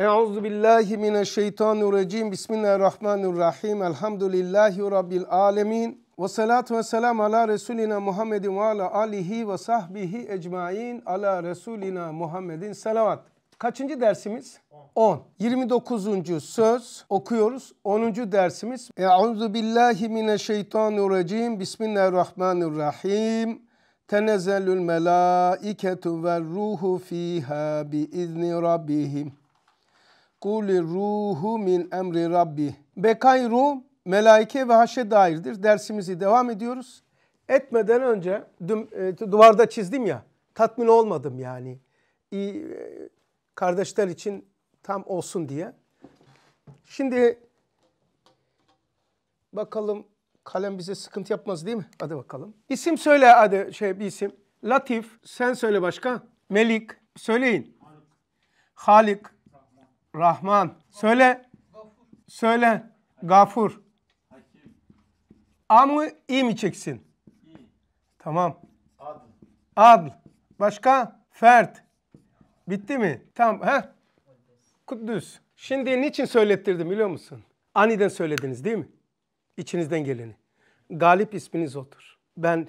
Euzu billahi mineşşeytanirracim. Bismillahirrahmanirrahim. Elhamdülillahi rabbil alamin. Ve salatu ve selam ala Resulina Muhammedin ve ala alihi ve sahbihi ecmain. Ala Resulina Muhammedin salavat. Kaçıncı dersimiz? 10. 29. söz okuyoruz. 10. dersimiz. Euzu billahi mineşşeytanirracim. Bismillahirrahmanirrahim. Tenezzelül melaiketu ve ruhu fiha bi izni rabbihim. Kuli ruhu min emri rabbi. Bekayru melaike ve haşe dairdir. Dersimizi devam ediyoruz. Etmeden önce düm, e, duvarda çizdim ya. Tatmin olmadım yani. İyi, e, kardeşler için tam olsun diye. Şimdi bakalım kalem bize sıkıntı yapmaz değil mi? Hadi bakalım. İsim söyle hadi şey bir isim. Latif sen söyle başka. Melik söyleyin. Halik. Halik. Rahman. Söyle. Söyle. Gafur. Amı iyi mi çeksin? Tamam. Adl. Adl. Başka? Fert. Bitti mi? Tamam. He? Kudüs. Şimdi niçin söylettirdim biliyor musun? Aniden söylediniz değil mi? İçinizden geleni. Galip isminiz odur. Ben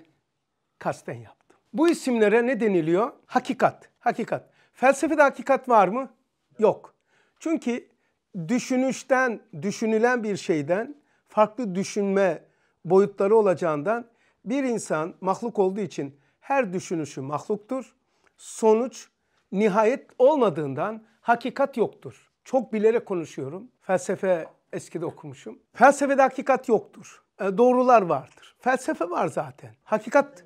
kasten yaptım. Bu isimlere ne deniliyor? Hakikat. Hakikat. Felsefede hakikat var mı? Yok. Çünkü düşünüşten, düşünülen bir şeyden farklı düşünme boyutları olacağından bir insan mahluk olduğu için her düşünüşü mahluktur. Sonuç nihayet olmadığından hakikat yoktur. Çok bilerek konuşuyorum. Felsefe eskide okumuşum. Felsefede hakikat yoktur. E, doğrular vardır. Felsefe var zaten. Hakikat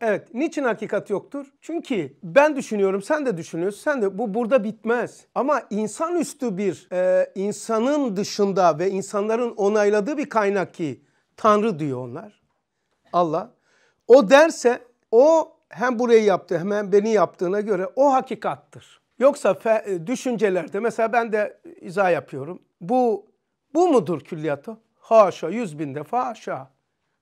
Evet. Niçin hakikat yoktur? Çünkü ben düşünüyorum, sen de düşünüyorsun, sen de bu burada bitmez. Ama insanüstü bir e, insanın dışında ve insanların onayladığı bir kaynak ki Tanrı diyor onlar. Allah. O derse o hem burayı yaptı hemen beni yaptığına göre o hakikattır. Yoksa fe, e, düşüncelerde mesela ben de izah yapıyorum. Bu bu mudur külliyatı? Haşa yüz bin defa haşa.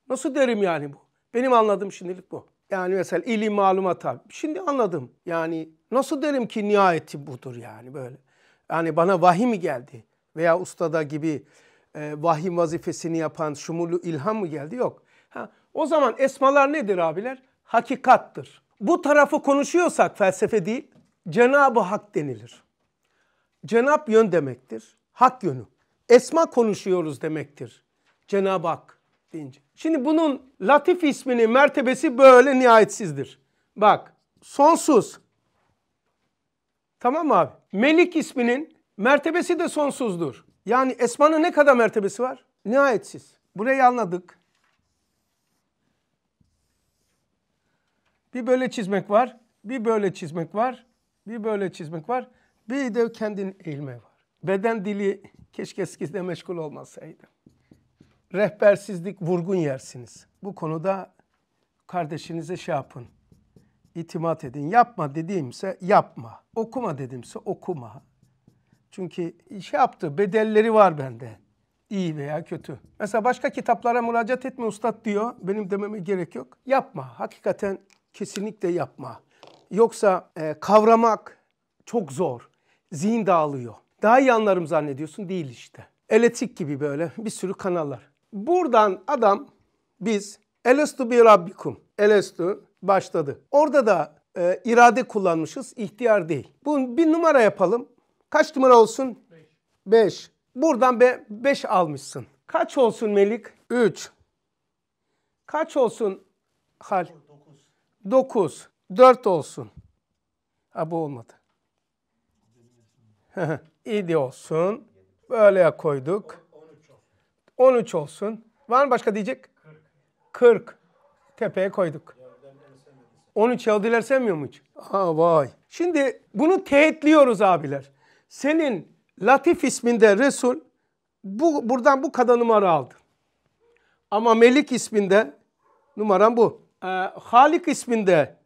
Nasıl derim yani bu? Benim anladığım şimdilik bu. Yani mesela ili malumata. Şimdi anladım. Yani nasıl derim ki nihayeti budur yani böyle. Yani bana vahiy mi geldi? Veya ustada gibi e, vahiy vazifesini yapan şumulu ilham mı geldi? Yok. Ha, o zaman esmalar nedir abiler? Hakikattır. Bu tarafı konuşuyorsak felsefe değil, Cenab-ı Hak denilir. Cenab yön demektir. Hak yönü. Esma konuşuyoruz demektir. Cenab-ı Hak deyince. Şimdi bunun latif isminin mertebesi böyle nihayetsizdir. Bak sonsuz. Tamam mı abi? Melik isminin mertebesi de sonsuzdur. Yani Esma'nın ne kadar mertebesi var? Nihayetsiz. Burayı anladık. Bir böyle çizmek var, bir böyle çizmek var, bir böyle çizmek var, bir de kendin eğilme var. Beden dili keşke eskizde meşgul olmasaydı rehbersizlik vurgun yersiniz. Bu konuda kardeşinize şey yapın, itimat edin. Yapma dediğimse yapma, okuma dediğimse okuma. Çünkü şey yaptı, bedelleri var bende. İyi veya kötü. Mesela başka kitaplara müracaat etme ustad diyor. Benim dememe gerek yok. Yapma. Hakikaten kesinlikle yapma. Yoksa e, kavramak çok zor. Zihin dağılıyor. Daha iyi anlarım zannediyorsun değil işte. Elektrik gibi böyle bir sürü kanallar. Buradan adam biz elestu bi rabbikum. Elestu başladı. Orada da e, irade kullanmışız. ihtiyar değil. Bunu bir numara yapalım. Kaç numara olsun? 5. Buradan 5 be, almışsın. Kaç olsun Melik? 3. Kaç olsun Hal? 9. 4 olsun. Ha bu olmadı. İyi de olsun. Böyle koyduk. 13 olsun. Var mı başka diyecek? 40. 40. Tepeye koyduk. 13 Yahudiler sevmiyor mu hiç? Aa vay. Şimdi bunu teğetliyoruz abiler. Senin Latif isminde Resul bu, buradan bu kadar numara aldı. Ama Melik isminde numaran bu. Ee, Halik isminde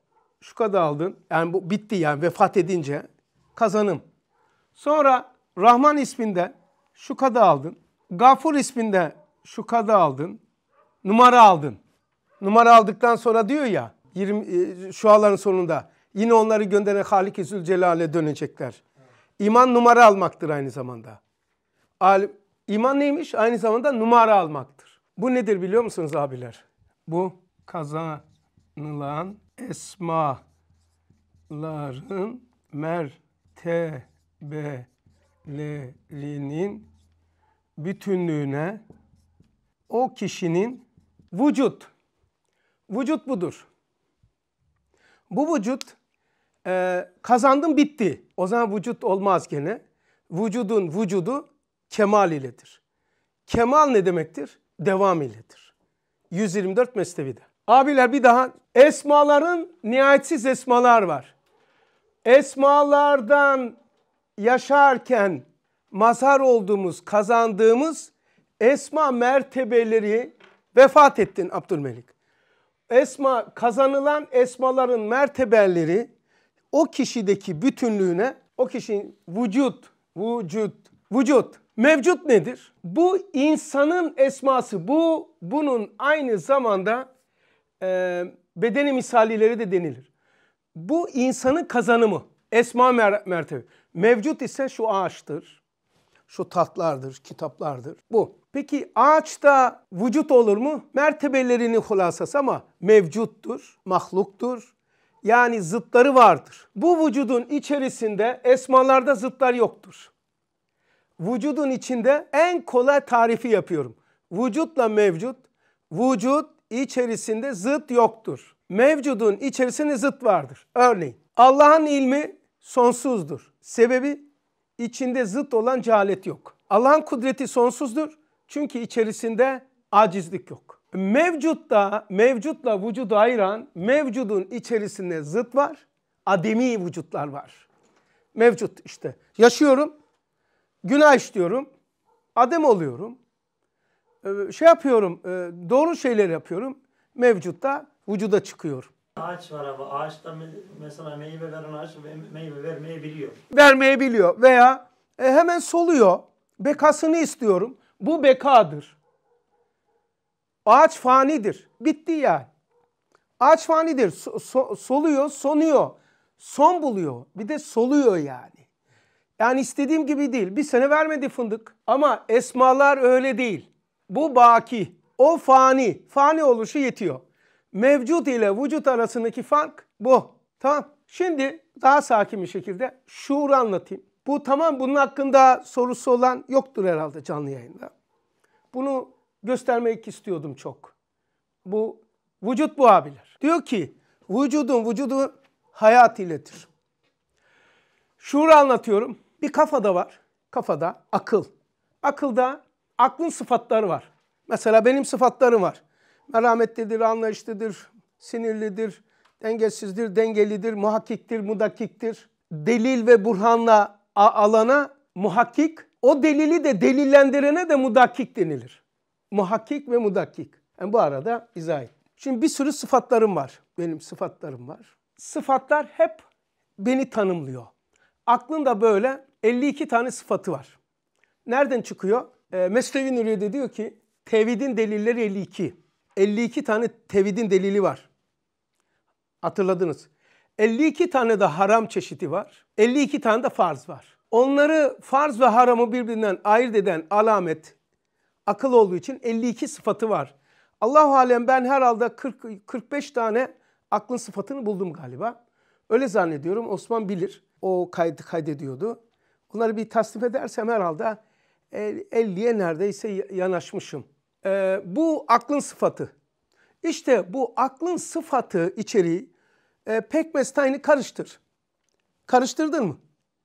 şu kadar aldın. Yani bu bitti yani vefat edince kazanım. Sonra Rahman isminde şu kadar aldın. Gafur isminde şu kadı aldın, numara aldın. Numara aldıktan sonra diyor ya 20 e, şuaların sonunda yine onları gönderen Halik-i Zülcelal'e dönecekler. İman numara almaktır aynı zamanda. Alim, iman neymiş? Aynı zamanda numara almaktır. Bu nedir biliyor musunuz abiler? Bu kazanılan esmaların mertebelerinin bütünlüğüne o kişinin vücut, vücut budur. Bu vücut e, kazandım bitti. O zaman vücut olmaz gene. Vücudun vücudu kemal iledir. Kemal ne demektir? Devam iledir. 124 mesnevide. Abiler bir daha esmaların nihayetsiz esmalar var. Esmalardan yaşarken mazhar olduğumuz, kazandığımız esma mertebeleri vefat ettin Abdülmelik. Esma kazanılan esmaların mertebeleri o kişideki bütünlüğüne, o kişinin vücut, vücut, vücut mevcut nedir? Bu insanın esması, bu bunun aynı zamanda e, bedeni misalileri de denilir. Bu insanın kazanımı, esma mer mertebe. Mevcut ise şu ağaçtır şu tatlardır, kitaplardır. Bu. Peki ağaçta vücut olur mu? Mertebelerini hulasası ama mevcuttur, mahluktur. Yani zıtları vardır. Bu vücudun içerisinde esmalarda zıtlar yoktur. Vücudun içinde en kolay tarifi yapıyorum. Vücutla mevcut, vücut içerisinde zıt yoktur. Mevcudun içerisinde zıt vardır. Örneğin Allah'ın ilmi sonsuzdur. Sebebi içinde zıt olan cehalet yok. Allah'ın kudreti sonsuzdur. Çünkü içerisinde acizlik yok. Mevcutta, mevcutla vücudu ayıran mevcudun içerisinde zıt var. Ademi vücutlar var. Mevcut işte. Yaşıyorum. Günah işliyorum. Adem oluyorum. Ee, şey yapıyorum. E, doğru şeyler yapıyorum. Mevcutta vücuda çıkıyor. Ağaç var ama ağaçta mesela meyve veren ağaç meyve vermeyebiliyor. Vermeyebiliyor veya e, hemen soluyor. Bekasını istiyorum. Bu bekadır. Ağaç fanidir. Bitti yani. Ağaç fanidir. So, so, soluyor, sonuyor. Son buluyor. Bir de soluyor yani. Yani istediğim gibi değil. Bir sene vermedi fındık. Ama esmalar öyle değil. Bu baki. O fani. Fani oluşu yetiyor. Mevcut ile vücut arasındaki fark bu. Tamam. Şimdi daha sakin bir şekilde şuur anlatayım. Bu tamam bunun hakkında sorusu olan yoktur herhalde canlı yayında. Bunu göstermek istiyordum çok. Bu vücut bu abiler. Diyor ki vücudun vücudu hayat iletir. Şuur anlatıyorum. Bir kafada var. Kafada akıl. Akılda aklın sıfatları var. Mesela benim sıfatlarım var. Merhametlidir, anlayışlıdır, sinirlidir, dengesizdir, dengelidir, muhakkiktir, mudakiktir. Delil ve burhanla alana muhakkik, o delili de delillendirene de mudakik denilir. Muhakkik ve mudakik. Yani bu arada izah et. Şimdi bir sürü sıfatlarım var. Benim sıfatlarım var. Sıfatlar hep beni tanımlıyor. Aklında böyle 52 tane sıfatı var. Nereden çıkıyor? E, Mesnevi Nuriye'de diyor ki tevhidin delilleri 52. 52 tane tevhidin delili var. Hatırladınız. 52 tane de haram çeşidi var. 52 tane de farz var. Onları farz ve haramı birbirinden ayırt eden alamet akıl olduğu için 52 sıfatı var. Allah halen ben herhalde 40 45 tane aklın sıfatını buldum galiba. Öyle zannediyorum. Osman bilir. O kaydı kaydediyordu. Bunları bir tasnif edersem herhalde 50'ye neredeyse yanaşmışım e, bu aklın sıfatı. İşte bu aklın sıfatı içeriği e, pekmez tayını karıştır. Karıştırdın mı?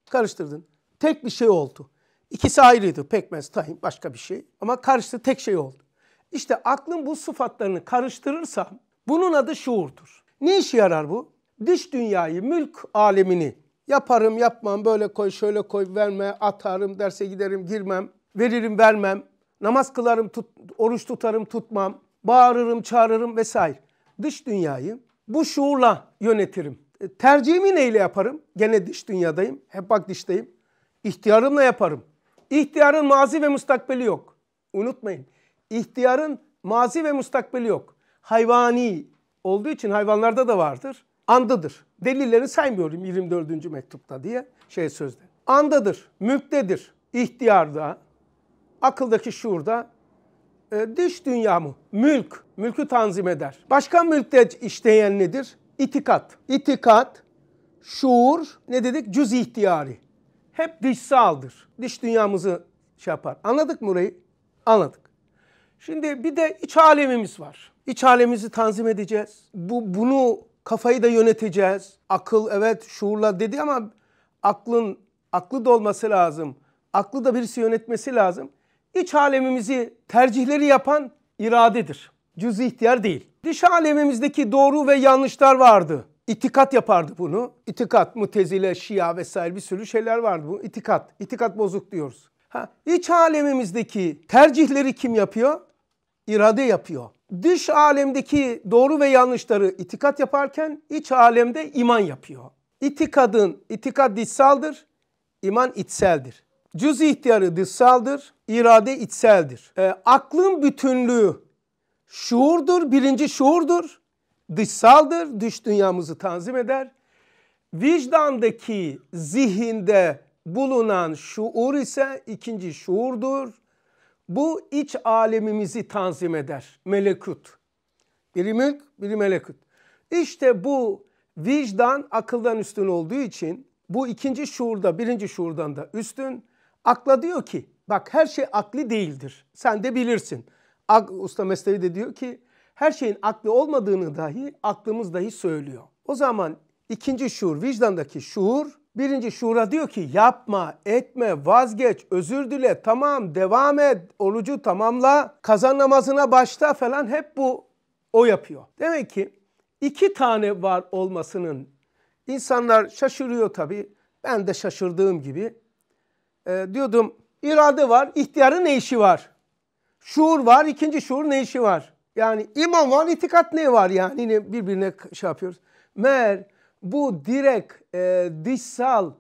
Karıştırdın. Tek bir şey oldu. İkisi ayrıydı. Pekmez, tahin başka bir şey. Ama karıştı tek şey oldu. İşte aklın bu sıfatlarını karıştırırsam bunun adı şuurdur. Ne işe yarar bu? Dış dünyayı, mülk alemini yaparım yapmam böyle koy şöyle koy verme atarım derse giderim girmem veririm vermem Namaz kılarım, tut, oruç tutarım, tutmam. Bağırırım, çağırırım vesaire. Dış dünyayı bu şuurla yönetirim. E, tercihimi neyle yaparım? Gene dış dünyadayım. Hep bak dıştayım. İhtiyarımla yaparım. İhtiyarın mazi ve mustakbeli yok. Unutmayın. İhtiyarın mazi ve mustakbeli yok. Hayvani olduğu için hayvanlarda da vardır. Andadır. Delilleri saymıyorum 24. mektupta diye şey sözde. Andadır, mülktedir, ihtiyarda, Akıldaki şuurda e, dış dünya mı? Mülk, mülkü tanzim eder. Başka mülkte işleyen nedir? İtikat. İtikat, şuur, ne dedik? Cüz ihtiyari. Hep dışsaldır. Dış dünyamızı şey yapar. Anladık mı burayı? Anladık. Şimdi bir de iç alemimiz var. İç alemimizi tanzim edeceğiz. Bu bunu kafayı da yöneteceğiz. Akıl evet şuurla dedi ama aklın aklı da olması lazım. Aklı da birisi yönetmesi lazım. İç alemimizi tercihleri yapan iradedir. Cüz ihtiyar değil. Dış alemimizdeki doğru ve yanlışlar vardı. İtikat yapardı bunu. İtikat, mutezile, şia vesaire bir sürü şeyler vardı bu. İtikat, itikat bozuk diyoruz. Ha, iç alemimizdeki tercihleri kim yapıyor? İrade yapıyor. Dış alemdeki doğru ve yanlışları itikat yaparken iç alemde iman yapıyor. İtikadın, itikat dışsaldır, iman içseldir. Cüz ihtiyarı dışsaldır, irade içseldir. E, aklın bütünlüğü şuurdur, birinci şuurdur, dışsaldır, dış dünyamızı tanzim eder. Vicdandaki zihinde bulunan şuur ise ikinci şuurdur. Bu iç alemimizi tanzim eder, melekut. Biri mülk, biri melekut. İşte bu vicdan akıldan üstün olduğu için bu ikinci şuurda birinci şuurdan da üstün. Akla diyor ki bak her şey akli değildir. Sen de bilirsin. Ak, Usta Mesnevi de diyor ki her şeyin akli olmadığını dahi aklımız dahi söylüyor. O zaman ikinci şuur vicdandaki şuur birinci şuura diyor ki yapma, etme, vazgeç, özür dile, tamam devam et, orucu tamamla, kazan namazına başla falan hep bu o yapıyor. Demek ki iki tane var olmasının insanlar şaşırıyor tabii. Ben de şaşırdığım gibi e, diyordum irade var, ihtiyarın ne işi var? Şuur var, ikinci şuur ne işi var? Yani iman var, itikat ne var yani? Yine birbirine şey yapıyoruz. Meğer bu direkt e, dişsal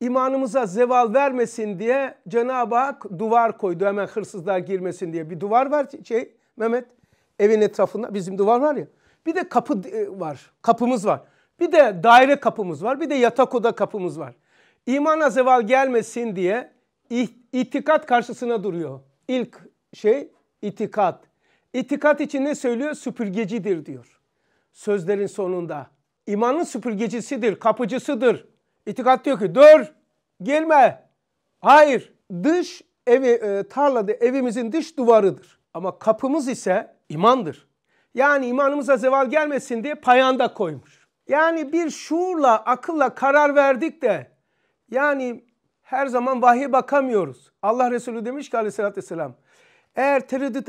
imanımıza zeval vermesin diye Cenab-ı Hak duvar koydu. Hemen hırsızlar girmesin diye bir duvar var şey Mehmet evin etrafında bizim duvar var ya. Bir de kapı e, var, kapımız var. Bir de daire kapımız var, bir de yatak oda kapımız var. İmana zeval gelmesin diye itikat karşısına duruyor. İlk şey itikat. İtikat için ne söylüyor? Süpürgecidir diyor. Sözlerin sonunda. İmanın süpürgecisidir, kapıcısıdır. İtikat diyor ki dur, gelme. Hayır, dış evi, e, tarlada evimizin dış duvarıdır. Ama kapımız ise imandır. Yani imanımıza zeval gelmesin diye payanda koymuş. Yani bir şuurla, akılla karar verdik de yani her zaman vahye bakamıyoruz. Allah Resulü demiş ki aleyhissalatü vesselam eğer tereddüt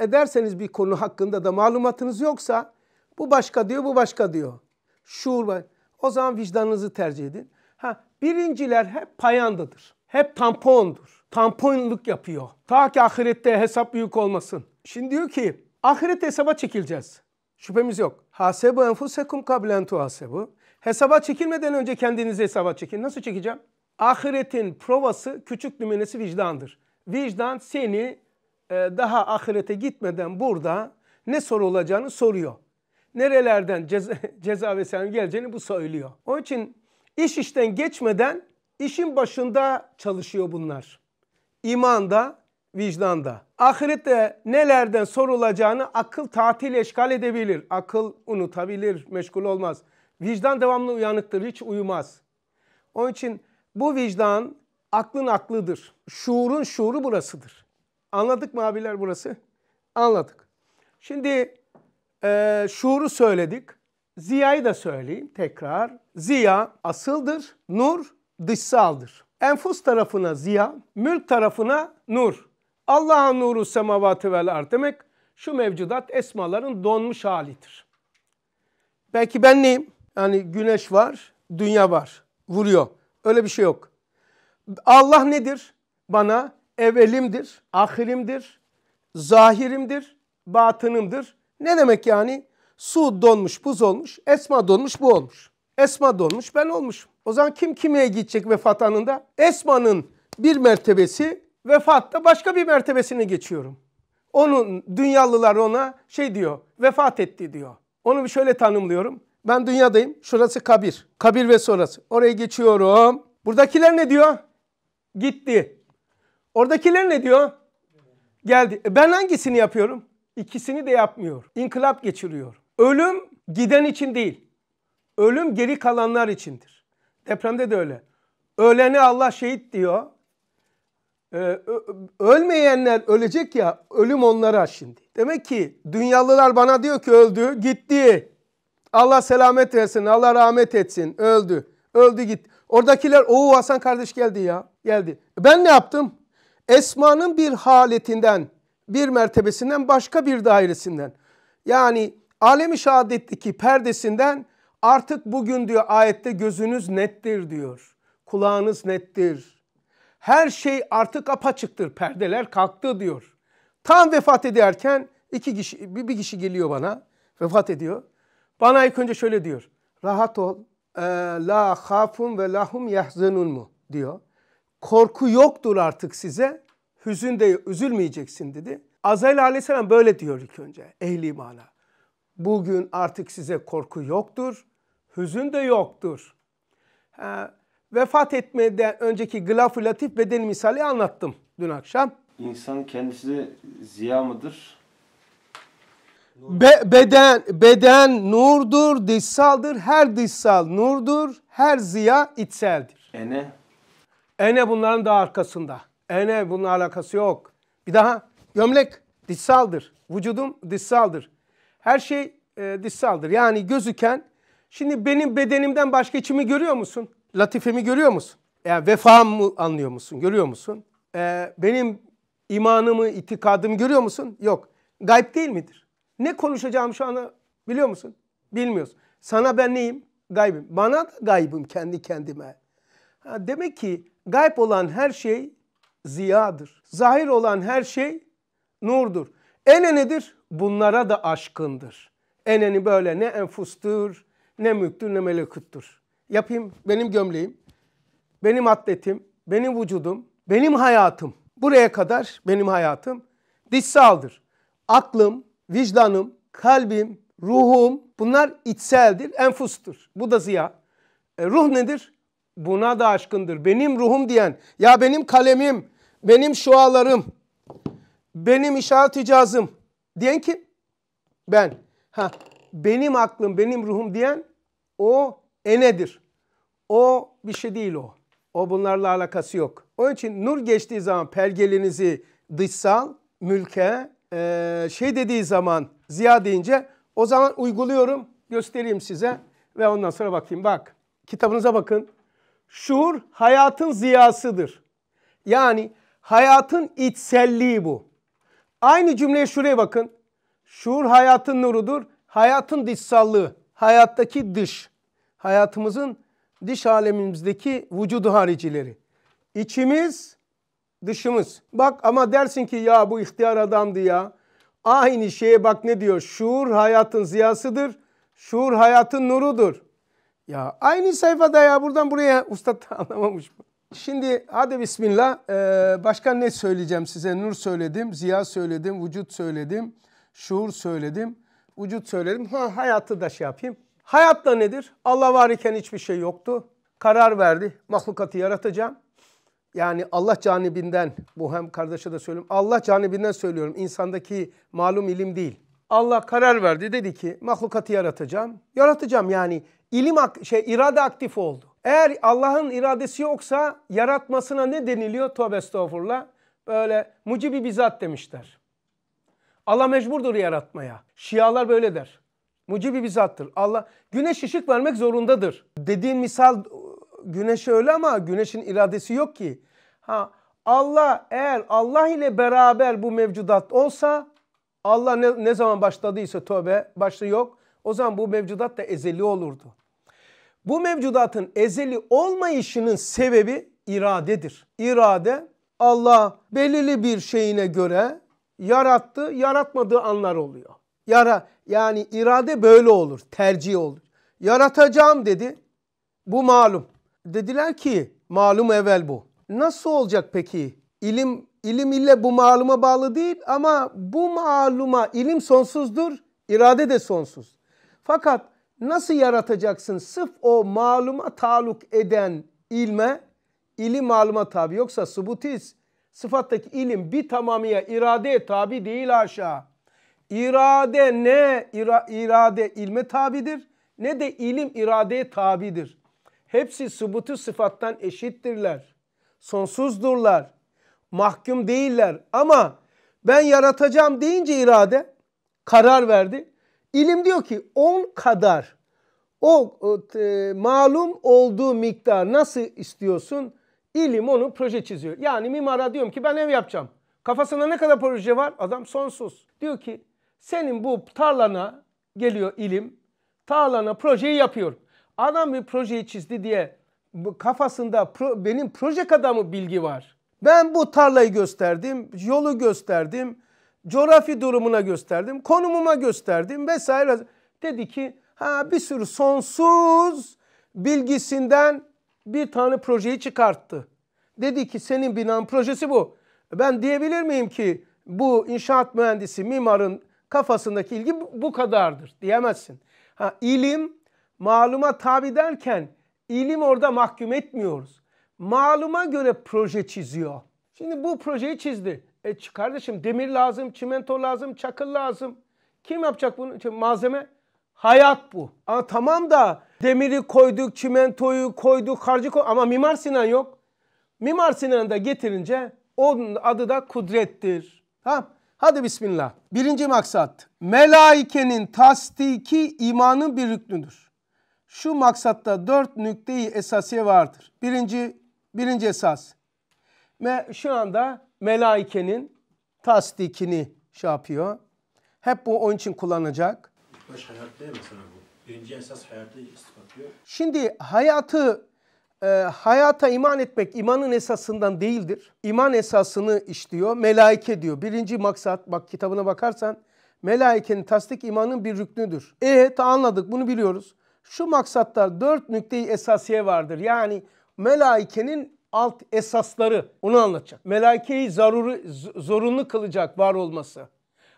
ederseniz bir konu hakkında da malumatınız yoksa bu başka diyor bu başka diyor. Şuur var. o zaman vicdanınızı tercih edin. Ha, birinciler hep payandadır. Hep tampondur. Tamponluk yapıyor. Ta ki ahirette hesap büyük olmasın. Şimdi diyor ki ahirette hesaba çekileceğiz. Şüphemiz yok. Hasebu enfusekum kablen tuhasebu. Hesaba çekilmeden önce kendinizi hesaba çekin. Nasıl çekeceğim? Ahiretin provası küçük numunesi vicdandır. Vicdan seni e, daha ahirete gitmeden burada ne sorulacağını soruyor. Nerelerden ceza, ceza ve selam geleceğini bu söylüyor. Onun için iş işten geçmeden işin başında çalışıyor bunlar. İmanda, vicdanda. Ahirette nelerden sorulacağını akıl tatil eşgal edebilir. Akıl unutabilir, meşgul olmaz. Vicdan devamlı uyanıktır, hiç uyumaz. Onun için bu vicdan aklın aklıdır. Şuurun şuuru burasıdır. Anladık mı abiler burası? Anladık. Şimdi e, şuuru söyledik. Ziya'yı da söyleyeyim tekrar. Ziya asıldır, nur dışsaldır. Enfus tarafına ziya, mülk tarafına nur. Allah'ın nuru semavatı vel ar demek şu mevcudat esmaların donmuş halidir. Belki ben neyim? Yani güneş var, dünya var. Vuruyor. Öyle bir şey yok. Allah nedir? Bana Evelimdir, ahirimdir, zahirimdir, batınımdır. Ne demek yani? Su donmuş, buz olmuş, esma donmuş, bu olmuş. Esma donmuş, ben olmuşum. O zaman kim kimeye gidecek vefat anında? Esmanın bir mertebesi, vefatta başka bir mertebesine geçiyorum. Onun dünyalılar ona şey diyor, vefat etti diyor. Onu şöyle tanımlıyorum. Ben dünyadayım. Şurası kabir. Kabir ve sonrası. Oraya geçiyorum. Buradakiler ne diyor? Gitti. Oradakiler ne diyor? Geldi. E ben hangisini yapıyorum? İkisini de yapmıyor. İnkılap geçiriyor. Ölüm giden için değil. Ölüm geri kalanlar içindir. Depremde de öyle. Ölene Allah şehit diyor. Ee, ölmeyenler ölecek ya ölüm onlara şimdi. Demek ki dünyalılar bana diyor ki öldü gitti. Allah selamet versin, Allah rahmet etsin. Öldü. Öldü git. Oradakiler o Hasan kardeş geldi ya. Geldi. Ben ne yaptım? Esma'nın bir haletinden, bir mertebesinden başka bir dairesinden. Yani alemi şehadetteki perdesinden artık bugün diyor ayette gözünüz nettir diyor. Kulağınız nettir. Her şey artık apaçıktır. Perdeler kalktı diyor. Tam vefat ederken iki kişi, bir kişi geliyor bana. Vefat ediyor. Bana ilk önce şöyle diyor. Rahat ol. Ee, la hafun ve lahum yahzanun mu diyor. Korku yoktur artık size. Hüzün de üzülmeyeceksin dedi. Azrail aleyhisselam böyle diyor ilk önce. Ehli mana. Bugün artık size korku yoktur. Hüzün de yoktur. Ha, vefat etmeden önceki glaf-ı misali anlattım dün akşam. İnsan kendisi ziya mıdır? Be beden beden nurdur, dışsaldır. Her dışsal nurdur, her ziya içseldir. Ene? Ene bunların da arkasında. Ene bunun alakası yok. Bir daha gömlek dışsaldır. Vücudum dışsaldır. Her şey e, dışsaldır. Yani gözüken şimdi benim bedenimden başka içimi görüyor musun? Latifemi görüyor musun? Yani vefamı anlıyor musun? Görüyor musun? E, benim imanımı, itikadımı görüyor musun? Yok. Gayb değil midir? Ne konuşacağım şu anda biliyor musun? Bilmiyorsun. Sana ben neyim? Gaybim. Bana da gaybım kendi kendime. Ha, demek ki gayb olan her şey ziyadır. Zahir olan her şey nurdur. Enenedir Bunlara da aşkındır. Eneni böyle ne enfustur, ne müktür, ne melekuttur. Yapayım benim gömleğim, benim atletim, benim vücudum, benim hayatım. Buraya kadar benim hayatım dişsaldır. Aklım, vicdanım, kalbim, ruhum bunlar içseldir, enfustur. Bu da ziya. E, ruh nedir? Buna da aşkındır. Benim ruhum diyen, ya benim kalemim, benim şualarım, benim işaret icazım diyen kim? Ben. Ha, benim aklım, benim ruhum diyen o enedir. O bir şey değil o. O bunlarla alakası yok. Onun için nur geçtiği zaman pergelinizi dışsal, mülke, ee, şey dediği zaman Ziya deyince o zaman uyguluyorum göstereyim size ve ondan sonra bakayım bak kitabınıza bakın. Şuur hayatın ziyasıdır. Yani hayatın içselliği bu. Aynı cümleye şuraya bakın. Şuur hayatın nurudur. Hayatın dışsallığı. Hayattaki dış. Hayatımızın dış alemimizdeki vücudu haricileri. İçimiz dışımız. Bak ama dersin ki ya bu ihtiyar adamdı ya. Aynı şeye bak ne diyor? Şuur hayatın ziyasıdır. Şuur hayatın nurudur. Ya aynı sayfada ya buradan buraya ustad da anlamamış mı? Şimdi hadi bismillah. Ee, başka ne söyleyeceğim size? Nur söyledim, ziya söyledim, vücut söyledim, şuur söyledim, vücut söyledim. Ha, hayatı da şey yapayım. Hayat da nedir? Allah var iken hiçbir şey yoktu. Karar verdi. Mahlukatı yaratacağım yani Allah canibinden bu hem kardeşe de söylüyorum. Allah canibinden söylüyorum. İnsandaki malum ilim değil. Allah karar verdi dedi ki mahlukatı yaratacağım. Yaratacağım yani ilim şey irade aktif oldu. Eğer Allah'ın iradesi yoksa yaratmasına ne deniliyor? Tövbe estağfurullah. Böyle mucibi bizzat demişler. Allah mecburdur yaratmaya. Şialar böyle der. Mucibi bizzattır Allah güneş ışık vermek zorundadır. Dediğim misal güneş öyle ama güneşin iradesi yok ki. Ha Allah eğer Allah ile beraber bu mevcudat olsa Allah ne, ne zaman başladıysa tövbe başlı yok. O zaman bu mevcudat da ezeli olurdu. Bu mevcudatın ezeli olmayışının sebebi iradedir. İrade Allah belirli bir şeyine göre yarattı, yaratmadığı anlar oluyor. Yara yani irade böyle olur, tercih olur. Yaratacağım dedi. Bu malum. Dediler ki malum evvel bu. Nasıl olacak peki? İlim ilim ile bu maluma bağlı değil ama bu maluma ilim sonsuzdur, irade de sonsuz. Fakat nasıl yaratacaksın? Sırf o maluma taluk eden ilme, ilim maluma tabi. Yoksa subutiz sıfattaki ilim bir tamamıya iradeye tabi değil aşağı. İrade ne? İra, irade ilme tabidir ne de ilim iradeye tabidir. Hepsi subutu sıfattan eşittirler. Sonsuzdurlar. Mahkum değiller. Ama ben yaratacağım deyince irade karar verdi. İlim diyor ki 10 kadar o e, malum olduğu miktar nasıl istiyorsun? İlim onu proje çiziyor. Yani mimara diyorum ki ben ev yapacağım. Kafasında ne kadar proje var? Adam sonsuz. Diyor ki senin bu tarlana geliyor ilim. Tarlana projeyi yapıyor. Adam bir projeyi çizdi diye kafasında pro, benim proje adamı bilgi var? Ben bu tarlayı gösterdim, yolu gösterdim, coğrafi durumuna gösterdim, konumuma gösterdim vesaire. Dedi ki ha bir sürü sonsuz bilgisinden bir tane projeyi çıkarttı. Dedi ki senin binan projesi bu. Ben diyebilir miyim ki bu inşaat mühendisi mimarın kafasındaki ilgi bu kadardır diyemezsin. Ha, ilim Maluma tabi derken ilim orada mahkum etmiyoruz. Maluma göre proje çiziyor. Şimdi bu projeyi çizdi. E kardeşim demir lazım, çimento lazım, çakıl lazım. Kim yapacak bunu? Şimdi malzeme hayat bu. Ama tamam da demiri koyduk, çimentoyu koyduk, harcı koyduk ama Mimar Sinan yok. Mimar Sinan'ı da getirince onun adı da kudrettir. Ha? Hadi bismillah. Birinci maksat. Melaikenin tasdiki imanın bir rüknüdür şu maksatta dört nükteyi esasiye vardır. Birinci, birinci esas. Ve şu anda melaikenin tasdikini şey yapıyor. Hep bu onun için kullanacak. Baş hayat değil mesela bu. Birinci esas hayatı ispatlıyor. Şimdi hayatı e, hayata iman etmek imanın esasından değildir. İman esasını işliyor. Melaike diyor. Birinci maksat bak kitabına bakarsan melaikenin tasdik imanın bir rüknüdür. E ta anladık bunu biliyoruz. Şu maksatlar dört nükteyi esasiye vardır. Yani melaikenin alt esasları onu anlatacak. Melaikeyi zaruri, zorunlu kılacak var olması.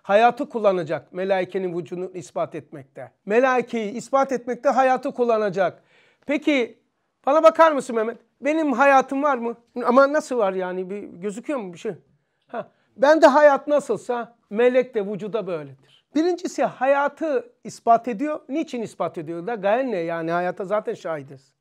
Hayatı kullanacak melaikenin vücudunu ispat etmekte. Melaikeyi ispat etmekte hayatı kullanacak. Peki bana bakar mısın Mehmet? Benim hayatım var mı? Ama nasıl var yani? Bir, gözüküyor mu bir şey? Ha. Ben de hayat nasılsa melek de vücuda böyledir. Birincisi hayatı ispat ediyor. Niçin ispat ediyor da? Gayen ne? Yani hayata zaten şahidiz.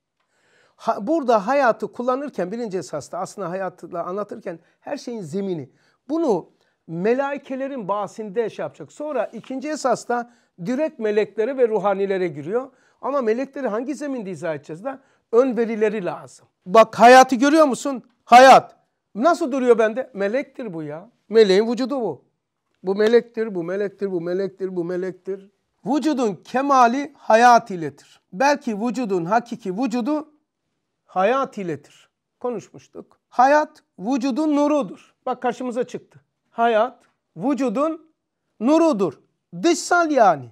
Ha, burada hayatı kullanırken birinci esasta aslında hayatla anlatırken her şeyin zemini. Bunu melaikelerin bahsinde şey yapacak. Sonra ikinci esasta direkt meleklere ve ruhanilere giriyor. Ama melekleri hangi zeminde izah edeceğiz da? Ön verileri lazım. Bak hayatı görüyor musun? Hayat. Nasıl duruyor bende? Melektir bu ya. Meleğin vücudu bu. Bu melektir, bu melektir, bu melektir, bu melektir. Vücudun kemali hayat iletir. Belki vücudun hakiki vücudu hayat iletir. Konuşmuştuk. Hayat vücudun nurudur. Bak karşımıza çıktı. Hayat vücudun nurudur. Dışsal yani.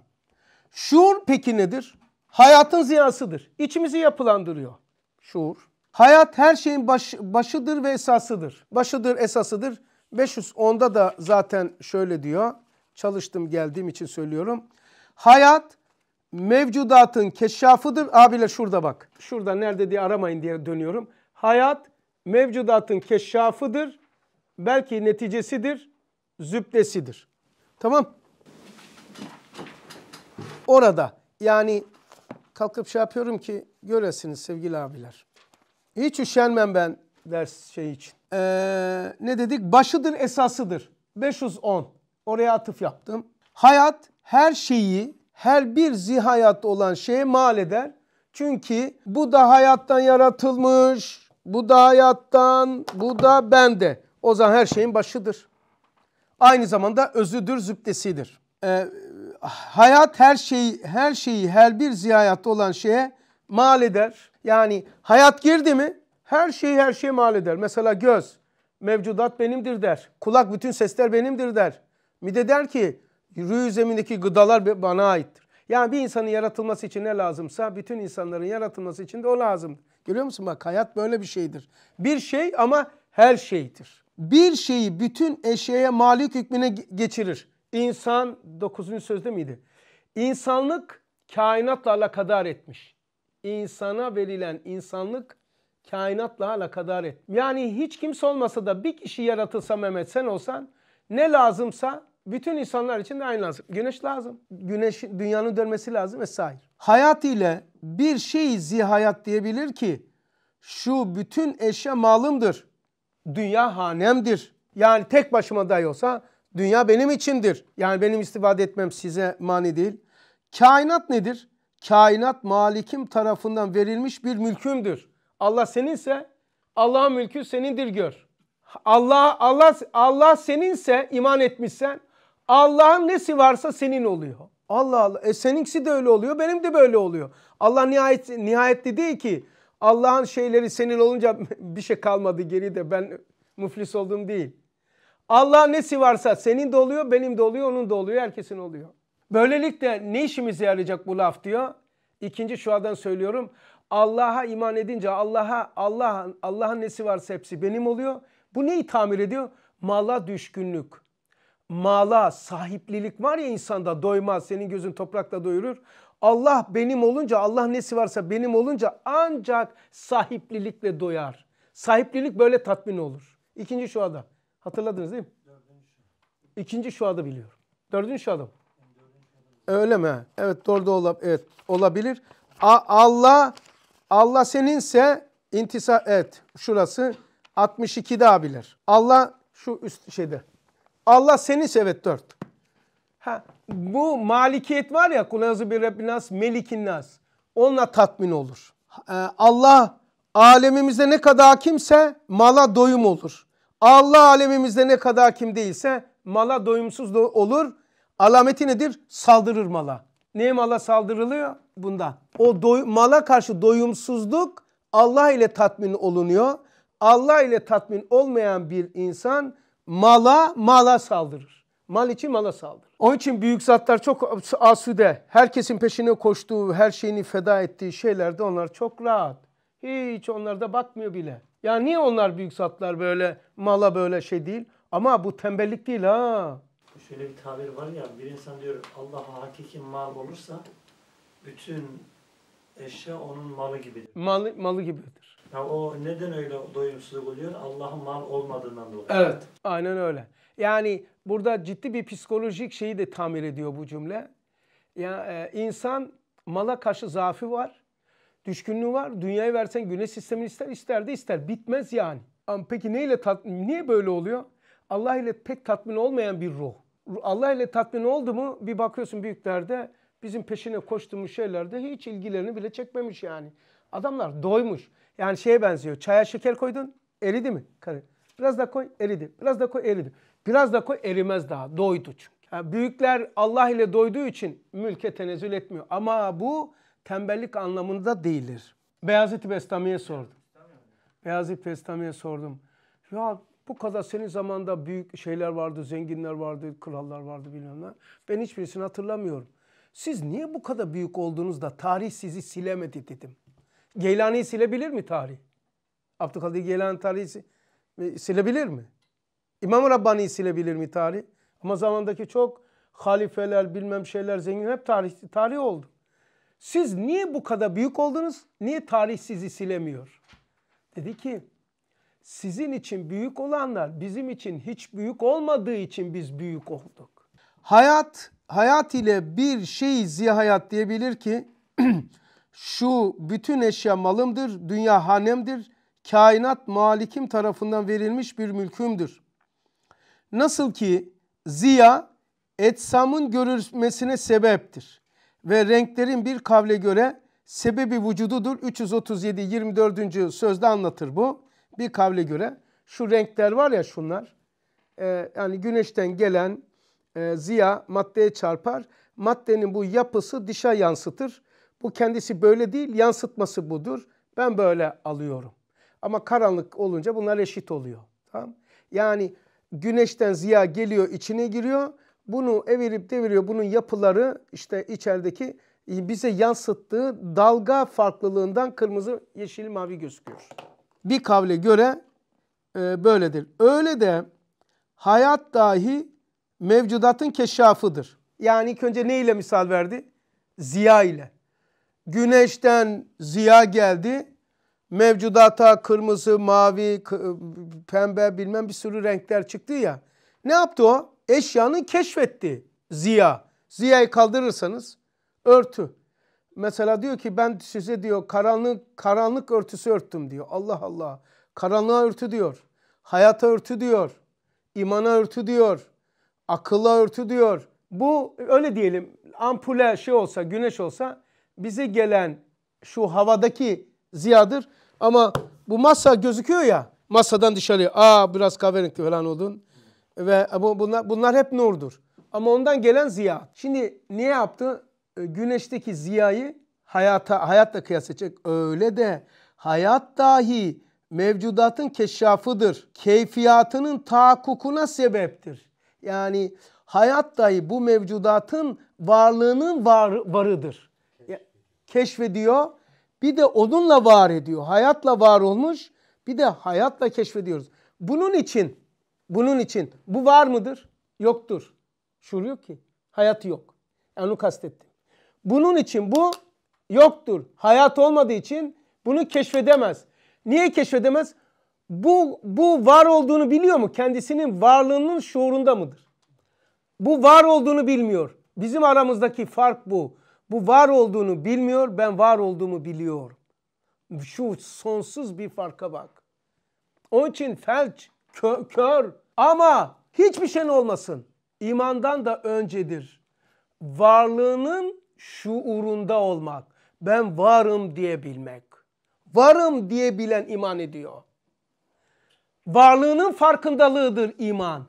Şuur peki nedir? Hayatın ziyasıdır. İçimizi yapılandırıyor. Şuur. Hayat her şeyin baş, başıdır ve esasıdır. Başıdır, esasıdır. 510'da da zaten şöyle diyor. Çalıştım geldiğim için söylüyorum. Hayat mevcudatın keşşafıdır. Abiler şurada bak. Şurada nerede diye aramayın diye dönüyorum. Hayat mevcudatın keşşafıdır. Belki neticesidir, zübdesidir. Tamam. Orada yani kalkıp şey yapıyorum ki göresiniz sevgili abiler. Hiç üşenmem ben ders şey için. Ee, ne dedik? Başıdır esasıdır. 510. Oraya atıf yaptım. Hayat her şeyi, her bir zihayatta olan şeye mal eder. Çünkü bu da hayattan yaratılmış, bu da hayattan, bu da bende. O zaman her şeyin başıdır. Aynı zamanda özüdür, zübdesidir. Ee, hayat her şeyi, her şeyi, her bir zihayatta olan şeye mal eder. Yani hayat girdi mi her şeyi her şeye mal eder. Mesela göz mevcudat benimdir der. Kulak bütün sesler benimdir der. Mide der ki rüyü zemindeki gıdalar bana aittir. Yani bir insanın yaratılması için ne lazımsa bütün insanların yaratılması için de o lazım. Görüyor musun bak hayat böyle bir şeydir. Bir şey ama her şeydir. Bir şeyi bütün eşeğe malik hükmüne geçirir. İnsan 9. sözde miydi? İnsanlık kainatla alakadar etmiş. İnsana verilen insanlık kainatla alakadar et. Yani hiç kimse olmasa da bir kişi yaratılsa Mehmet sen olsan ne lazımsa bütün insanlar için de aynı lazım. Güneş lazım. Güneş dünyanın dönmesi lazım vesaire. Hayat ile bir şey zihayat diyebilir ki şu bütün eşya malımdır. Dünya hanemdir. Yani tek başıma dahi olsa dünya benim içindir. Yani benim istifade etmem size mani değil. Kainat nedir? Kainat malikim tarafından verilmiş bir mülkümdür. Allah seninse Allah'ın mülkü senindir gör. Allah Allah Allah seninse iman etmişsen Allah'ın nesi varsa senin oluyor. Allah Allah. E seninkisi de öyle oluyor, benim de böyle oluyor. Allah nihayet nihayetli değil ki Allah'ın şeyleri senin olunca bir şey kalmadı geride ben müflis oldum değil. Allah nesi varsa senin de oluyor, benim de oluyor, onun da oluyor, herkesin oluyor. Böylelikle ne işimize yarayacak bu laf diyor. İkinci şuadan söylüyorum. Allah'a iman edince Allah'a Allah Allah'ın nesi varsa hepsi benim oluyor. Bu neyi tamir ediyor? Mala düşkünlük. Mala sahiplilik var ya insanda doymaz. Senin gözün toprakla doyurur. Allah benim olunca Allah nesi varsa benim olunca ancak sahiplilikle doyar. Sahiplilik böyle tatmin olur. İkinci şu adam. Hatırladınız değil mi? İkinci şu adı biliyorum. Dördüncü şu adam. Öyle mi? Evet doğru da olab evet, olabilir. A Allah Allah seninse intisa et şurası 62'de abiler. Allah şu üst şeyde. Allah seni evet 4. Ha, bu malikiyet var ya kulazı bir Rabbinas melikinnas. Onunla tatmin olur. Ee, Allah alemimizde ne kadar kimse mala doyum olur. Allah alemimizde ne kadar kim değilse mala doyumsuz da olur. Alameti nedir? Saldırır mala. Neye mala saldırılıyor? bunda. O doy, mala karşı doyumsuzluk Allah ile tatmin olunuyor. Allah ile tatmin olmayan bir insan mala mala saldırır. Mal için mala saldırır. Onun için büyük zatlar çok asude. Herkesin peşine koştuğu, her şeyini feda ettiği şeylerde onlar çok rahat. Hiç onlarda bakmıyor bile. Ya niye onlar büyük zatlar böyle mala böyle şey değil? Ama bu tembellik değil ha. Şöyle bir tabir var ya bir insan diyor Allah'a hakiki mal olursa bütün eşya onun malı gibidir. Malı, malı gibidir. Ya o neden öyle doyumsuzluk oluyor? Allah'ın mal olmadığından dolayı. Evet, aynen öyle. Yani burada ciddi bir psikolojik şeyi de tamir ediyor bu cümle. Ya yani, e, insan mala karşı zaafı var, düşkünlüğü var. Dünyayı versen güneş sistemini ister, ister de ister. Bitmez yani. Ama peki neyle tatmin, niye böyle oluyor? Allah ile pek tatmin olmayan bir ruh. Allah ile tatmin oldu mu bir bakıyorsun büyüklerde Bizim peşine koştuğumuz şeylerde hiç ilgilerini bile çekmemiş yani. Adamlar doymuş. Yani şeye benziyor. Çaya şeker koydun eridi mi? Karı. Biraz da koy eridi. Biraz da koy eridi. Biraz da koy erimez daha. Doydu çünkü. Yani büyükler Allah ile doyduğu için mülke tenezzül etmiyor. Ama bu tembellik anlamında değildir. Beyazıt Bestami'ye sordum. Beyazıt Bestami'ye sordum. Ya bu kadar senin zamanda büyük şeyler vardı, zenginler vardı, krallar vardı bilmem ne. Ben hiçbirisini hatırlamıyorum. Siz niye bu kadar büyük oldunuz da tarih sizi silemedi dedim. Geylani'yi silebilir mi tarih? Abdülkadir Geylani tarihi e, silebilir mi? İmam Rabbani'yi silebilir mi tarih? Ama zamandaki çok halifeler bilmem şeyler zengin hep tarih, tarih oldu. Siz niye bu kadar büyük oldunuz? Niye tarih sizi silemiyor? Dedi ki sizin için büyük olanlar bizim için hiç büyük olmadığı için biz büyük olduk. Hayat, hayat ile bir şey zihayat diyebilir ki şu bütün eşya malımdır, dünya hanemdir, kainat malikim tarafından verilmiş bir mülkümdür. Nasıl ki ziya etsamın görülmesine sebeptir ve renklerin bir kavle göre sebebi vücududur. 337 24. sözde anlatır bu. Bir kavle göre şu renkler var ya şunlar. E, yani güneşten gelen e, ziya maddeye çarpar. Maddenin bu yapısı dışa yansıtır. Bu kendisi böyle değil, yansıtması budur. Ben böyle alıyorum. Ama karanlık olunca bunlar eşit oluyor. Tamam? Yani güneşten ziya geliyor, içine giriyor. Bunu evirip deviriyor. Bunun yapıları işte içerideki e, bize yansıttığı dalga farklılığından kırmızı, yeşil, mavi gözüküyor. Bir kavle göre e, böyledir. Öyle de hayat dahi mevcudatın keşafıdır. Yani ilk önce ne ile misal verdi? Ziya ile. Güneşten ziya geldi. Mevcudata kırmızı, mavi, pembe bilmem bir sürü renkler çıktı ya. Ne yaptı o? Eşyanı keşfetti ziya. Ziyayı kaldırırsanız örtü. Mesela diyor ki ben size diyor karanlık karanlık örtüsü örttüm diyor. Allah Allah. Karanlığa örtü diyor. Hayata örtü diyor. İmana örtü diyor. Akıllı örtü diyor. Bu öyle diyelim ampule şey olsa güneş olsa bize gelen şu havadaki ziyadır. Ama bu masa gözüküyor ya masadan dışarıya aa biraz kahverengi falan oldun. Ve bu, bunlar, bunlar hep nurdur. Ama ondan gelen ziya. Şimdi niye yaptı? E, güneşteki ziyayı hayata, hayatla kıyas edecek. Öyle de hayat dahi mevcudatın keşşafıdır. Keyfiyatının tahakkukuna sebeptir. Yani hayat dahi bu mevcudatın varlığının var, varıdır. Keşfediyor. Bir de onunla var ediyor. Hayatla var olmuş. Bir de hayatla keşfediyoruz. Bunun için, bunun için bu var mıdır? Yoktur. Şuur yok ki. Hayat yok. Yani onu kastettim. Bunun için bu yoktur. Hayat olmadığı için bunu keşfedemez. Niye keşfedemez? bu, bu var olduğunu biliyor mu? Kendisinin varlığının şuurunda mıdır? Bu var olduğunu bilmiyor. Bizim aramızdaki fark bu. Bu var olduğunu bilmiyor, ben var olduğumu biliyorum. Şu sonsuz bir farka bak. Onun için felç, kö, kör ama hiçbir şeyin olmasın. İmandan da öncedir. Varlığının şuurunda olmak. Ben varım diyebilmek. Varım diyebilen iman ediyor. Varlığının farkındalığıdır iman.